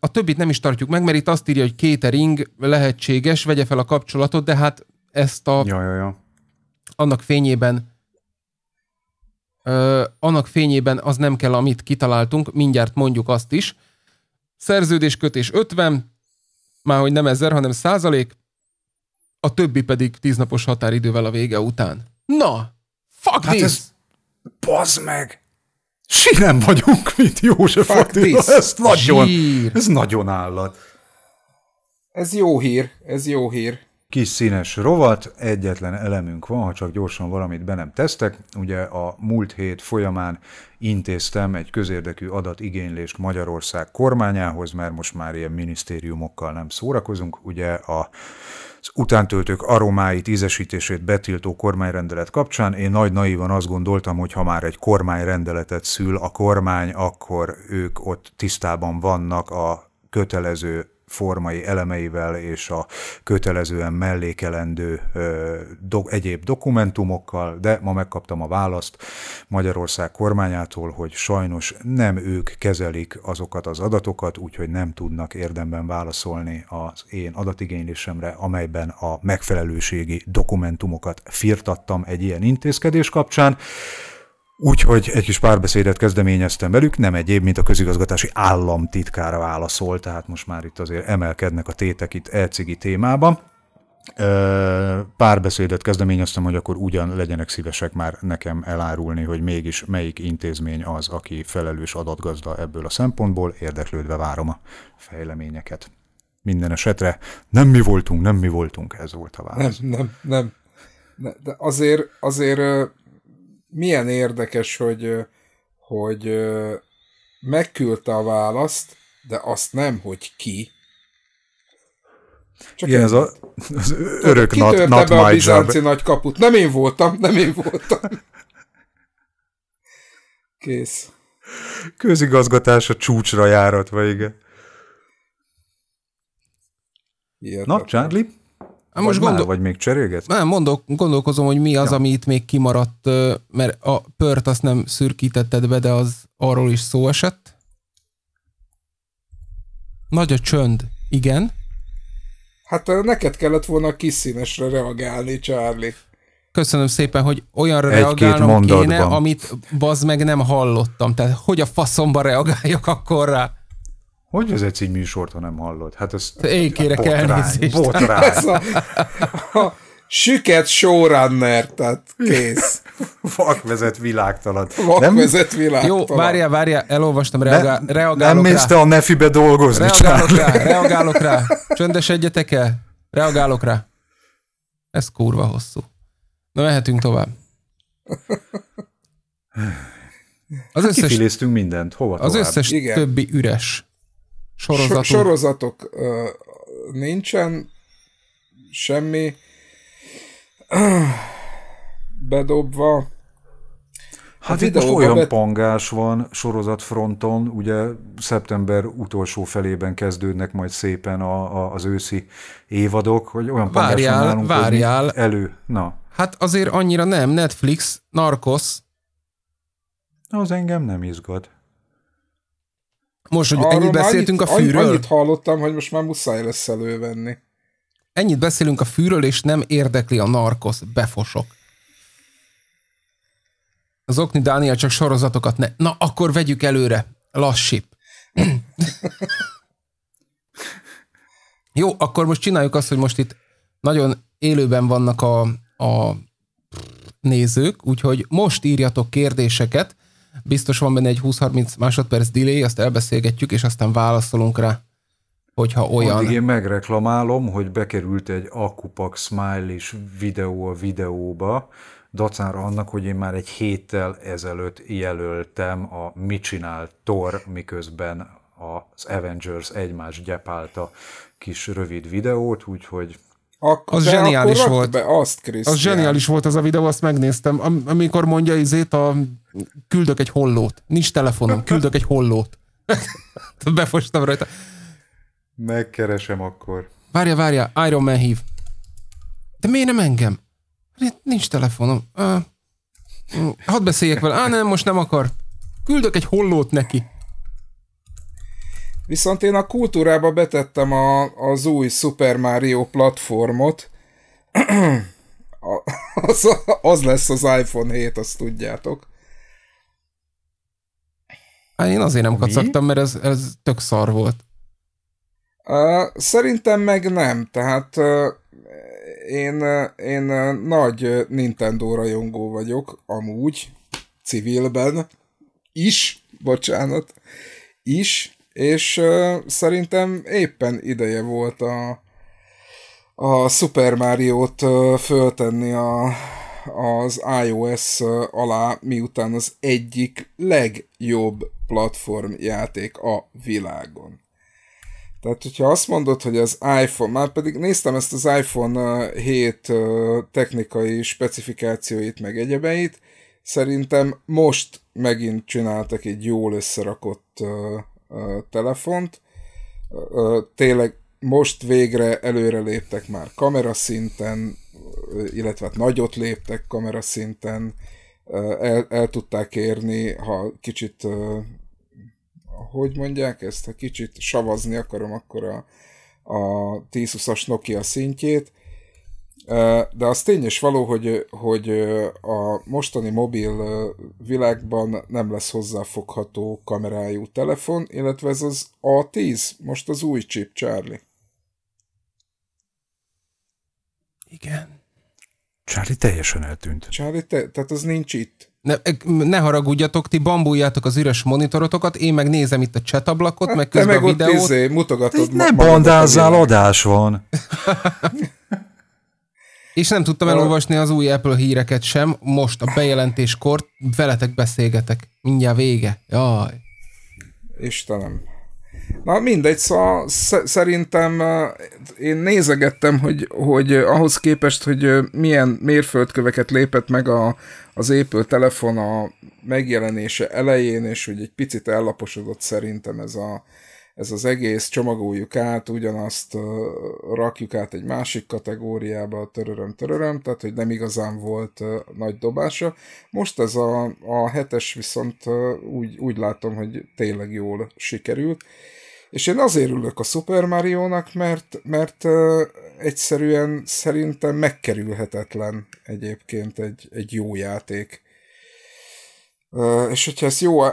a többit nem is tartjuk meg, mert itt azt írja, hogy catering lehetséges, vegye fel a kapcsolatot, de hát ezt a... Ja, ja, ja. Annak fényében ö, annak fényében az nem kell, amit kitaláltunk, mindjárt mondjuk azt is. Szerződéskötés 50, már hogy nem ezer, hanem százalék, a többi pedig tíznapos határidővel a vége után. Na, fuck hát this! Ez... Bazd meg! nem vagyunk, mint József Attila. Ez nagyon, ez nagyon állat. Ez jó hír, ez jó hír. Kis színes rovat, egyetlen elemünk van, ha csak gyorsan valamit be nem tesztek. Ugye a múlt hét folyamán intéztem egy közérdekű adatigénylést Magyarország kormányához, mert most már ilyen minisztériumokkal nem szórakozunk. Ugye a az utántöltők aromáit ízesítését betiltó kormányrendelet kapcsán én nagy naívan azt gondoltam, hogy ha már egy kormányrendeletet szül a kormány, akkor ők ott tisztában vannak a kötelező formai elemeivel és a kötelezően mellékelendő do, egyéb dokumentumokkal, de ma megkaptam a választ Magyarország kormányától, hogy sajnos nem ők kezelik azokat az adatokat, úgyhogy nem tudnak érdemben válaszolni az én adatigénylésemre, amelyben a megfelelőségi dokumentumokat firtattam egy ilyen intézkedés kapcsán. Úgyhogy egy kis párbeszédet kezdeményeztem velük, nem egyéb, mint a közigazgatási államtitkára válaszol, tehát most már itt azért emelkednek a tétek itt elcigi témában. Párbeszédet kezdeményeztem, hogy akkor ugyan legyenek szívesek már nekem elárulni, hogy mégis melyik intézmény az, aki felelős adatgazda ebből a szempontból, érdeklődve várom a fejleményeket. Minden esetre nem mi voltunk, nem mi voltunk, ez volt a válasz. Nem, nem, nem. De azért, azért milyen érdekes, hogy, hogy megküldte a választ, de azt nem, hogy ki. Csak Igen, ez a, az örök not, not, my a bizánci job. nagy kaput. Nem én voltam, nem én voltam. Kész. Közigazgatás a csúcsra járatva, vagy igen. Ilyet Na, Charlie? Hát vagy most gondol... már, vagy még cserélget? Nem, mondok, gondolkozom, hogy mi az, ja. ami itt még kimaradt, mert a pört azt nem szürkítetted be, de az arról is szó esett. Nagy a csönd, igen. Hát neked kellett volna kis színesre reagálni, Charlie. Köszönöm szépen, hogy olyan reagálnom kéne, amit bazd meg nem hallottam. Tehát hogy a faszomba reagáljak akkor rá? Hogy vezetsz egy műsort, ha nem hallod? Hát ez... Én kérek botrány, elnézést. Botrány. Ez a, a süket showrunner, tehát kész. Vakvezet világtalan. Vakvezet világtalan. Jó, várjál, várjál, elolvastam, reagál, ne, reagálok Nem mész te a nefibe dolgozni, Reagálok Charlie. rá, reagálok rá. Csöndesedjetek el. Reagálok rá. Ez kurva hosszú. Na, mehetünk tovább. Az hát összes, mindent, hova tovább? Az összes Igen. többi üres. Sorozatunk. Sorozatok nincsen, semmi bedobva. Hát itt most olyan bet... pangás van sorozatfronton, ugye szeptember utolsó felében kezdődnek majd szépen a, a, az őszi évadok, hogy olyan pangás van nálunk, várjál. Hogy elő. Na. Hát azért annyira nem, Netflix, Narcos. Az engem nem izgat. Most, hogy Arról ennyit beszéltünk annyit, a fűről. Annyit hallottam, hogy most már muszáj lesz elővenni. Ennyit beszélünk a fűről, és nem érdekli a narkosz befosok. Az Okni Dániel csak sorozatokat ne... Na, akkor vegyük előre. Lassip. Jó, akkor most csináljuk azt, hogy most itt nagyon élőben vannak a, a nézők, úgyhogy most írjatok kérdéseket, Biztos van benne egy 20-30 másodperc delay, azt elbeszélgetjük, és aztán válaszolunk rá, hogyha olyan. Addig hát én megreklamálom, hogy bekerült egy Akupak smile és videó a videóba, dacára annak, hogy én már egy héttel ezelőtt jelöltem a Mit csinál Thor, miközben az Avengers egymás gyepálta kis rövid videót, úgyhogy Ak- az zseniális volt. Be azt, az zseniális volt az a videó, azt megnéztem. Am- amikor mondja izét a Küldök egy hollót. Nincs telefonom, küldök egy hollót. Befostam rajta. Megkeresem akkor. Várja, várja, Iron Man hív. De miért nem engem? Hát nincs telefonom. Uh, hadd beszéljek vele. Á, nem, most nem akar. Küldök egy hollót neki. Viszont én a kultúrába betettem a, az új Super Mario platformot. az, az lesz az iPhone 7, azt tudjátok. Hát én azért nem kacagtam, mert ez, ez tök szar volt. Uh, szerintem meg nem, tehát uh, én, én nagy Nintendo rajongó vagyok, amúgy, civilben is, bocsánat, is, és uh, szerintem éppen ideje volt a, a Super Mario-t uh, föltenni a, az iOS alá, miután az egyik legjobb platform játék a világon. Tehát, hogyha azt mondod, hogy az iPhone, már pedig néztem ezt az iPhone 7 uh, uh, technikai specifikációit, meg egyebeit, szerintem most megint csináltak egy jól összerakott uh, telefont. Tényleg most végre előre léptek már kamera szinten, illetve hát nagyot léptek kamera szinten el, el tudták érni, ha kicsit, hogy mondják ezt, ha kicsit savazni akarom, akkor a, a 10-20-as Nokia szintjét, de az tény és való, hogy, hogy a mostani mobil világban nem lesz hozzáfogható kamerájú telefon, illetve ez az A10, most az új chip, Charlie. Igen. Charlie teljesen eltűnt. Charlie, te, tehát az nincs itt. Ne, e, ne haragudjatok, ti bambuljátok az üres monitorotokat, én meg nézem itt a chat ablakot, hát meg közben meg a videót. Izé, mutogatod ma, ne bandázzál, adás van. És nem tudtam elolvasni az új Apple híreket sem, most a bejelentéskor veletek beszélgetek. Mindjárt vége. Jaj. Istenem. Na mindegy, szóval szerintem én nézegettem, hogy, hogy ahhoz képest, hogy milyen mérföldköveket lépett meg a, az épült telefon a megjelenése elején, és hogy egy picit ellaposodott szerintem ez, a, ez az egész, csomagoljuk át, ugyanazt rakjuk át egy másik kategóriába, töröröm, töröröm, tehát hogy nem igazán volt nagy dobása. Most ez a, a hetes viszont úgy, úgy látom, hogy tényleg jól sikerült. És én azért ülök a Super Mario-nak, mert, mert uh, egyszerűen szerintem megkerülhetetlen egyébként egy, egy jó játék. Uh, és hogyha ezt jó uh,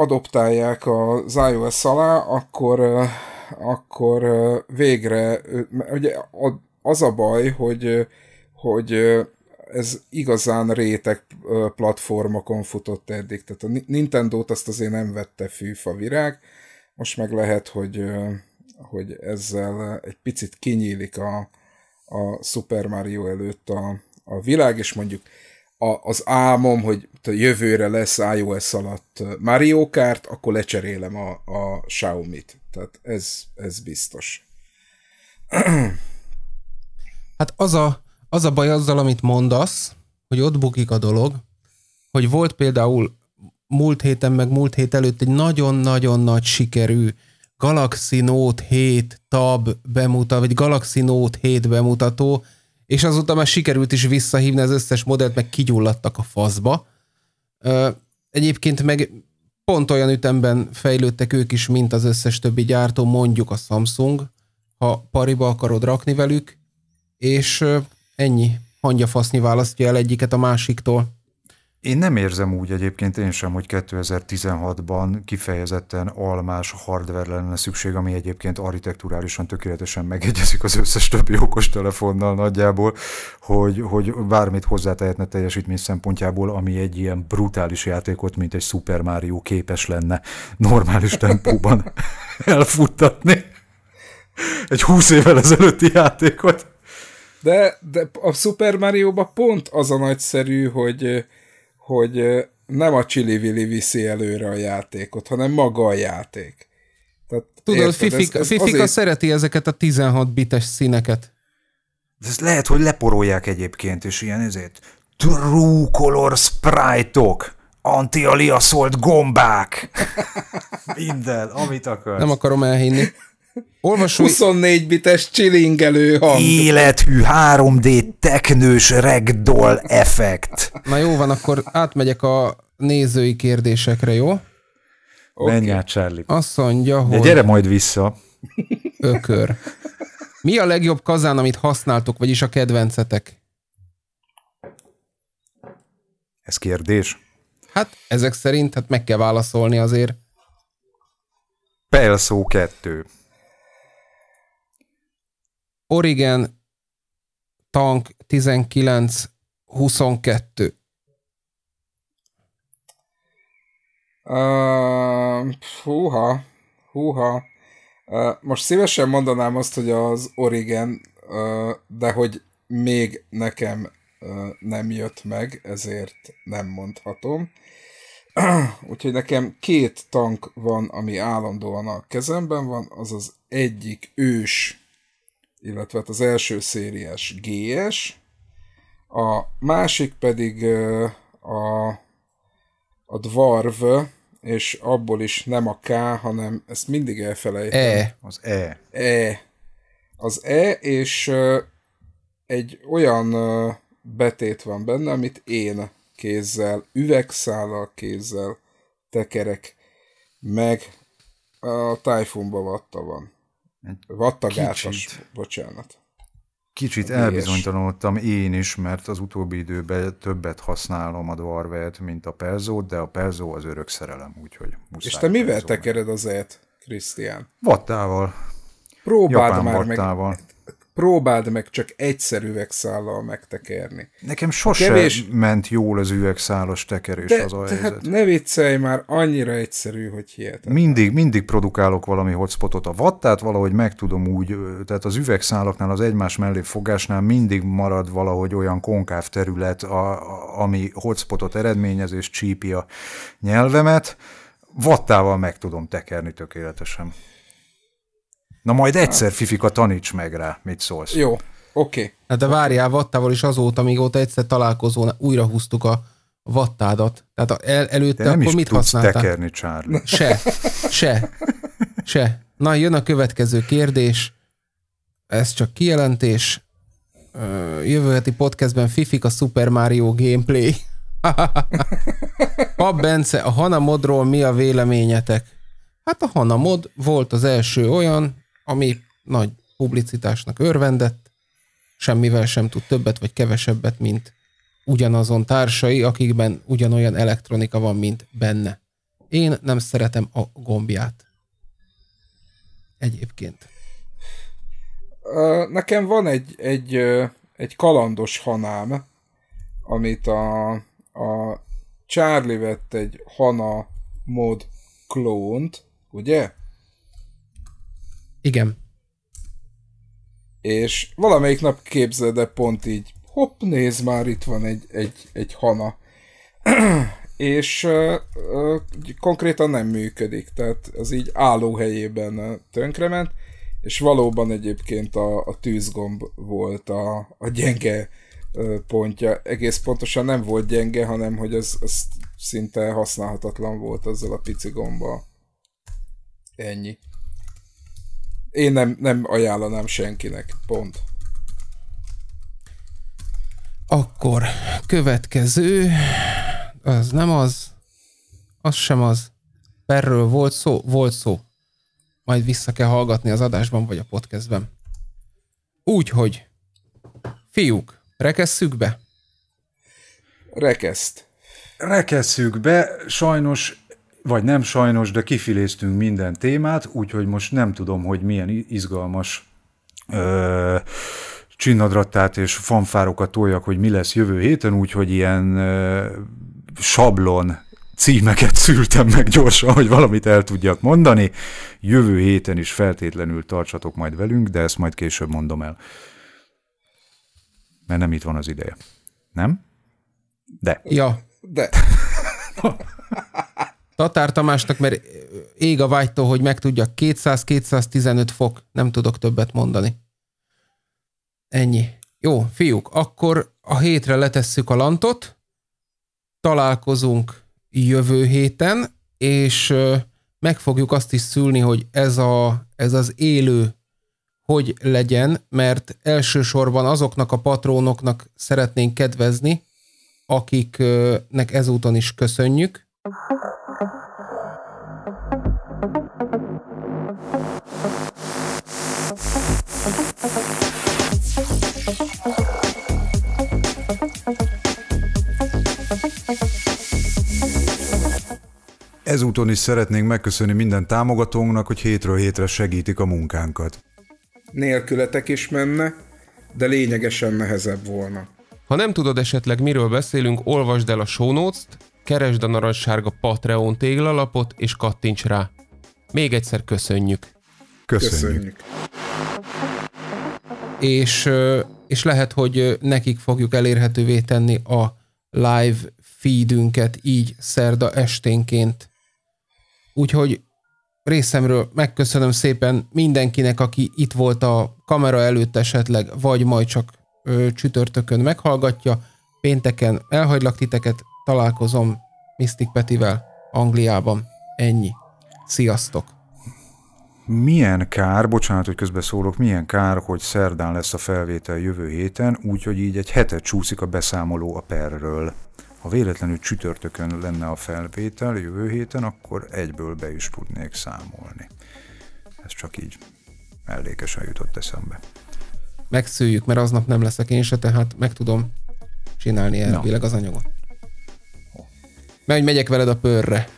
adoptálják az iOS alá, akkor, uh, akkor uh, végre, uh, ugye az a baj, hogy, hogy uh, ez igazán réteg platformokon futott eddig, tehát a Nintendo-t azt azért nem vette fűfa virág, uh, most meg lehet, hogy, hogy ezzel egy picit kinyílik a, a Super Mario előtt a, a világ, és mondjuk a, az álmom, hogy a jövőre lesz iOS alatt Mario Kart, akkor lecserélem a, a Xiaomi-t. Tehát ez, ez biztos. Hát az a, az a baj azzal, amit mondasz, hogy ott bukik a dolog, hogy volt például múlt héten, meg múlt hét előtt egy nagyon-nagyon nagy sikerű Galaxy Note 7 tab bemutató, vagy Galaxy Note 7 bemutató, és azóta már sikerült is visszahívni az összes modellt, meg kigyulladtak a faszba. Egyébként meg pont olyan ütemben fejlődtek ők is, mint az összes többi gyártó, mondjuk a Samsung, ha pariba akarod rakni velük, és ennyi, hangyafasznyi választja el egyiket a másiktól. Én nem érzem úgy egyébként én sem, hogy 2016-ban kifejezetten almás hardware lenne szükség, ami egyébként architekturálisan tökéletesen megegyezik az összes többi okostelefonnal nagyjából, hogy, hogy bármit hozzátehetne teljesítmény szempontjából, ami egy ilyen brutális játékot, mint egy Super Mario képes lenne normális tempóban elfuttatni. Egy 20 évvel ezelőtti játékot. De, de a Super Mario-ban pont az a nagyszerű, hogy hogy nem a csili-vili viszi előre a játékot, hanem maga a játék. Tehát, Tudod, érted, Fifika, ez, ez Fifika azért... szereti ezeket a 16 bites színeket. De ezt lehet, hogy leporolják egyébként, és ilyen ezért. True color sprite-ok, anti-aliaszolt gombák, minden, amit akarsz. Nem akarom elhinni. Olvasói... 24 bites csilingelő hang. Élethű 3D teknős regdol effekt. Na jó van, akkor átmegyek a nézői kérdésekre, jó? Okay. Menj át, Charlie. Azt mondja, hogy... De gyere majd vissza. Ökör. Mi a legjobb kazán, amit használtok, vagyis a kedvencetek? Ez kérdés? Hát ezek szerint hát meg kell válaszolni azért. Pelszó 2. Origen tank 19 22. Uh, húha, húha. Uh, most szívesen mondanám azt, hogy az Origen, uh, de hogy még nekem uh, nem jött meg, ezért nem mondhatom. Úgyhogy nekem két tank van, ami állandóan a kezemben van, az az egyik ős illetve hát az első szériás GS, a másik pedig a, a Dwarf, és abból is nem a K, hanem ezt mindig elfelejtem. E, az E. E. Az E, és egy olyan betét van benne, amit én kézzel, üvegszállal kézzel tekerek, meg a tájfunba vatta van egy vattagátos, kicsit, bocsánat. Kicsit elbizonytalanodtam én is, mert az utóbbi időben többet használom a dvarvet, mint a perzót, de a perzó az örök szerelem, úgyhogy muszáj. És te mivel tekered az E-t, Krisztián? Vattával. Próbáld Japán már vattával. meg próbáld meg csak egyszer üvegszállal megtekerni. Nekem sosem kevés... ment jól az üvegszálas tekerés De, az a helyzet. Hát ne viccelj már, annyira egyszerű, hogy hihetetlen. Mindig, mindig produkálok valami hotspotot. A vattát valahogy meg tudom úgy, tehát az üvegszálaknál, az egymás mellé fogásnál mindig marad valahogy olyan konkáv terület, a, ami hotspotot eredményez és csípi a nyelvemet. Vattával meg tudom tekerni tökéletesen. Na majd egyszer, Fifika, taníts meg rá, mit szólsz. Jó, oké. Okay. de várjál, Vattával is azóta, ott egyszer találkozón újra húztuk a vattádat. Tehát el, előtte de nem akkor is mit használtál? tekerni, Charlie. Se, se, se. Na, jön a következő kérdés. Ez csak kijelentés. Jövő heti podcastben a Super Mario gameplay. a Bence, a Hanamodról mi a véleményetek? Hát a Hanamod volt az első olyan, ami nagy publicitásnak örvendett, semmivel sem tud többet vagy kevesebbet, mint ugyanazon társai, akikben ugyanolyan elektronika van, mint benne. Én nem szeretem a gombját. Egyébként. Nekem van egy, egy, egy kalandos hanám, amit a, a Charlie vett egy Hana mod klónt, ugye? Igen. És valamelyik nap de pont így, hopp, nézd már, itt van egy, egy, egy hana. és uh, uh, konkrétan nem működik, tehát az így álló helyében tönkrement, és valóban egyébként a, a tűzgomb volt a, a gyenge pontja. Egész pontosan nem volt gyenge, hanem hogy az, az szinte használhatatlan volt azzal a pici gomba. Ennyi én nem, nem ajánlanám senkinek, pont. Akkor következő, az nem az, az sem az. Perről volt szó, volt szó. Majd vissza kell hallgatni az adásban vagy a podcastben. Úgyhogy, fiúk, rekesszük be? Rekeszt. Rekesszük be, sajnos vagy nem sajnos, de kifiléztünk minden témát, úgyhogy most nem tudom, hogy milyen izgalmas ö, csinnadrattát és fanfárokat toljak, hogy mi lesz jövő héten, úgyhogy ilyen ö, sablon címeket szültem meg gyorsan, hogy valamit el tudjak mondani. Jövő héten is feltétlenül tartsatok majd velünk, de ezt majd később mondom el. Mert nem itt van az ideje. Nem? De. Ja, de. Tatár Tamásnak, mert ég a vágytól, hogy megtudja 200-215 fok, nem tudok többet mondani. Ennyi. Jó, fiúk, akkor a hétre letesszük a lantot, találkozunk jövő héten, és meg fogjuk azt is szülni, hogy ez, a, ez az élő hogy legyen, mert elsősorban azoknak a patrónoknak szeretnénk kedvezni, akiknek ezúton is köszönjük. Ezúton is szeretnénk megköszönni minden támogatónknak, hogy hétről hétre segítik a munkánkat. Nélkületek is menne, de lényegesen nehezebb volna. Ha nem tudod esetleg miről beszélünk, olvasd el a show notes keresd a narancssárga Patreon téglalapot és kattints rá. Még egyszer köszönjük. Köszönjük. köszönjük. És, és lehet, hogy nekik fogjuk elérhetővé tenni a live feedünket így szerda esténként. Úgyhogy részemről megköszönöm szépen mindenkinek, aki itt volt a kamera előtt esetleg, vagy majd csak ö, csütörtökön meghallgatja. Pénteken elhagylak titeket, találkozom Mystic Petivel Angliában. Ennyi. Sziasztok! Milyen kár, bocsánat, hogy közbeszólok, milyen kár, hogy szerdán lesz a felvétel jövő héten, úgyhogy így egy hetet csúszik a beszámoló a perről. Ha véletlenül csütörtökön lenne a felvétel jövő héten, akkor egyből be is tudnék számolni. Ez csak így mellékesen jutott eszembe. Megszűjük, mert aznap nem leszek én se, tehát meg tudom csinálni elvileg no. az anyagot. Mert hogy megyek veled a pörre.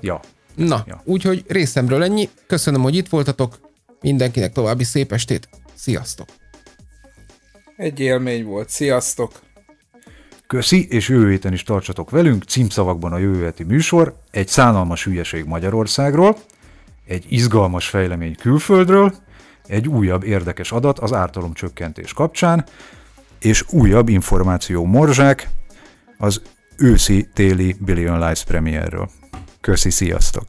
Ja. Na, ja. úgyhogy részemről ennyi. Köszönöm, hogy itt voltatok. Mindenkinek további szép estét. Sziasztok! Egy élmény volt. Sziasztok! Köszi, és jövő héten is tartsatok velünk, címszavakban a jövő heti műsor, egy szánalmas hülyeség Magyarországról, egy izgalmas fejlemény külföldről, egy újabb érdekes adat az ártalomcsökkentés kapcsán, és újabb információ morzsák az őszi-téli Billion Lives premierről. Köszi, sziasztok!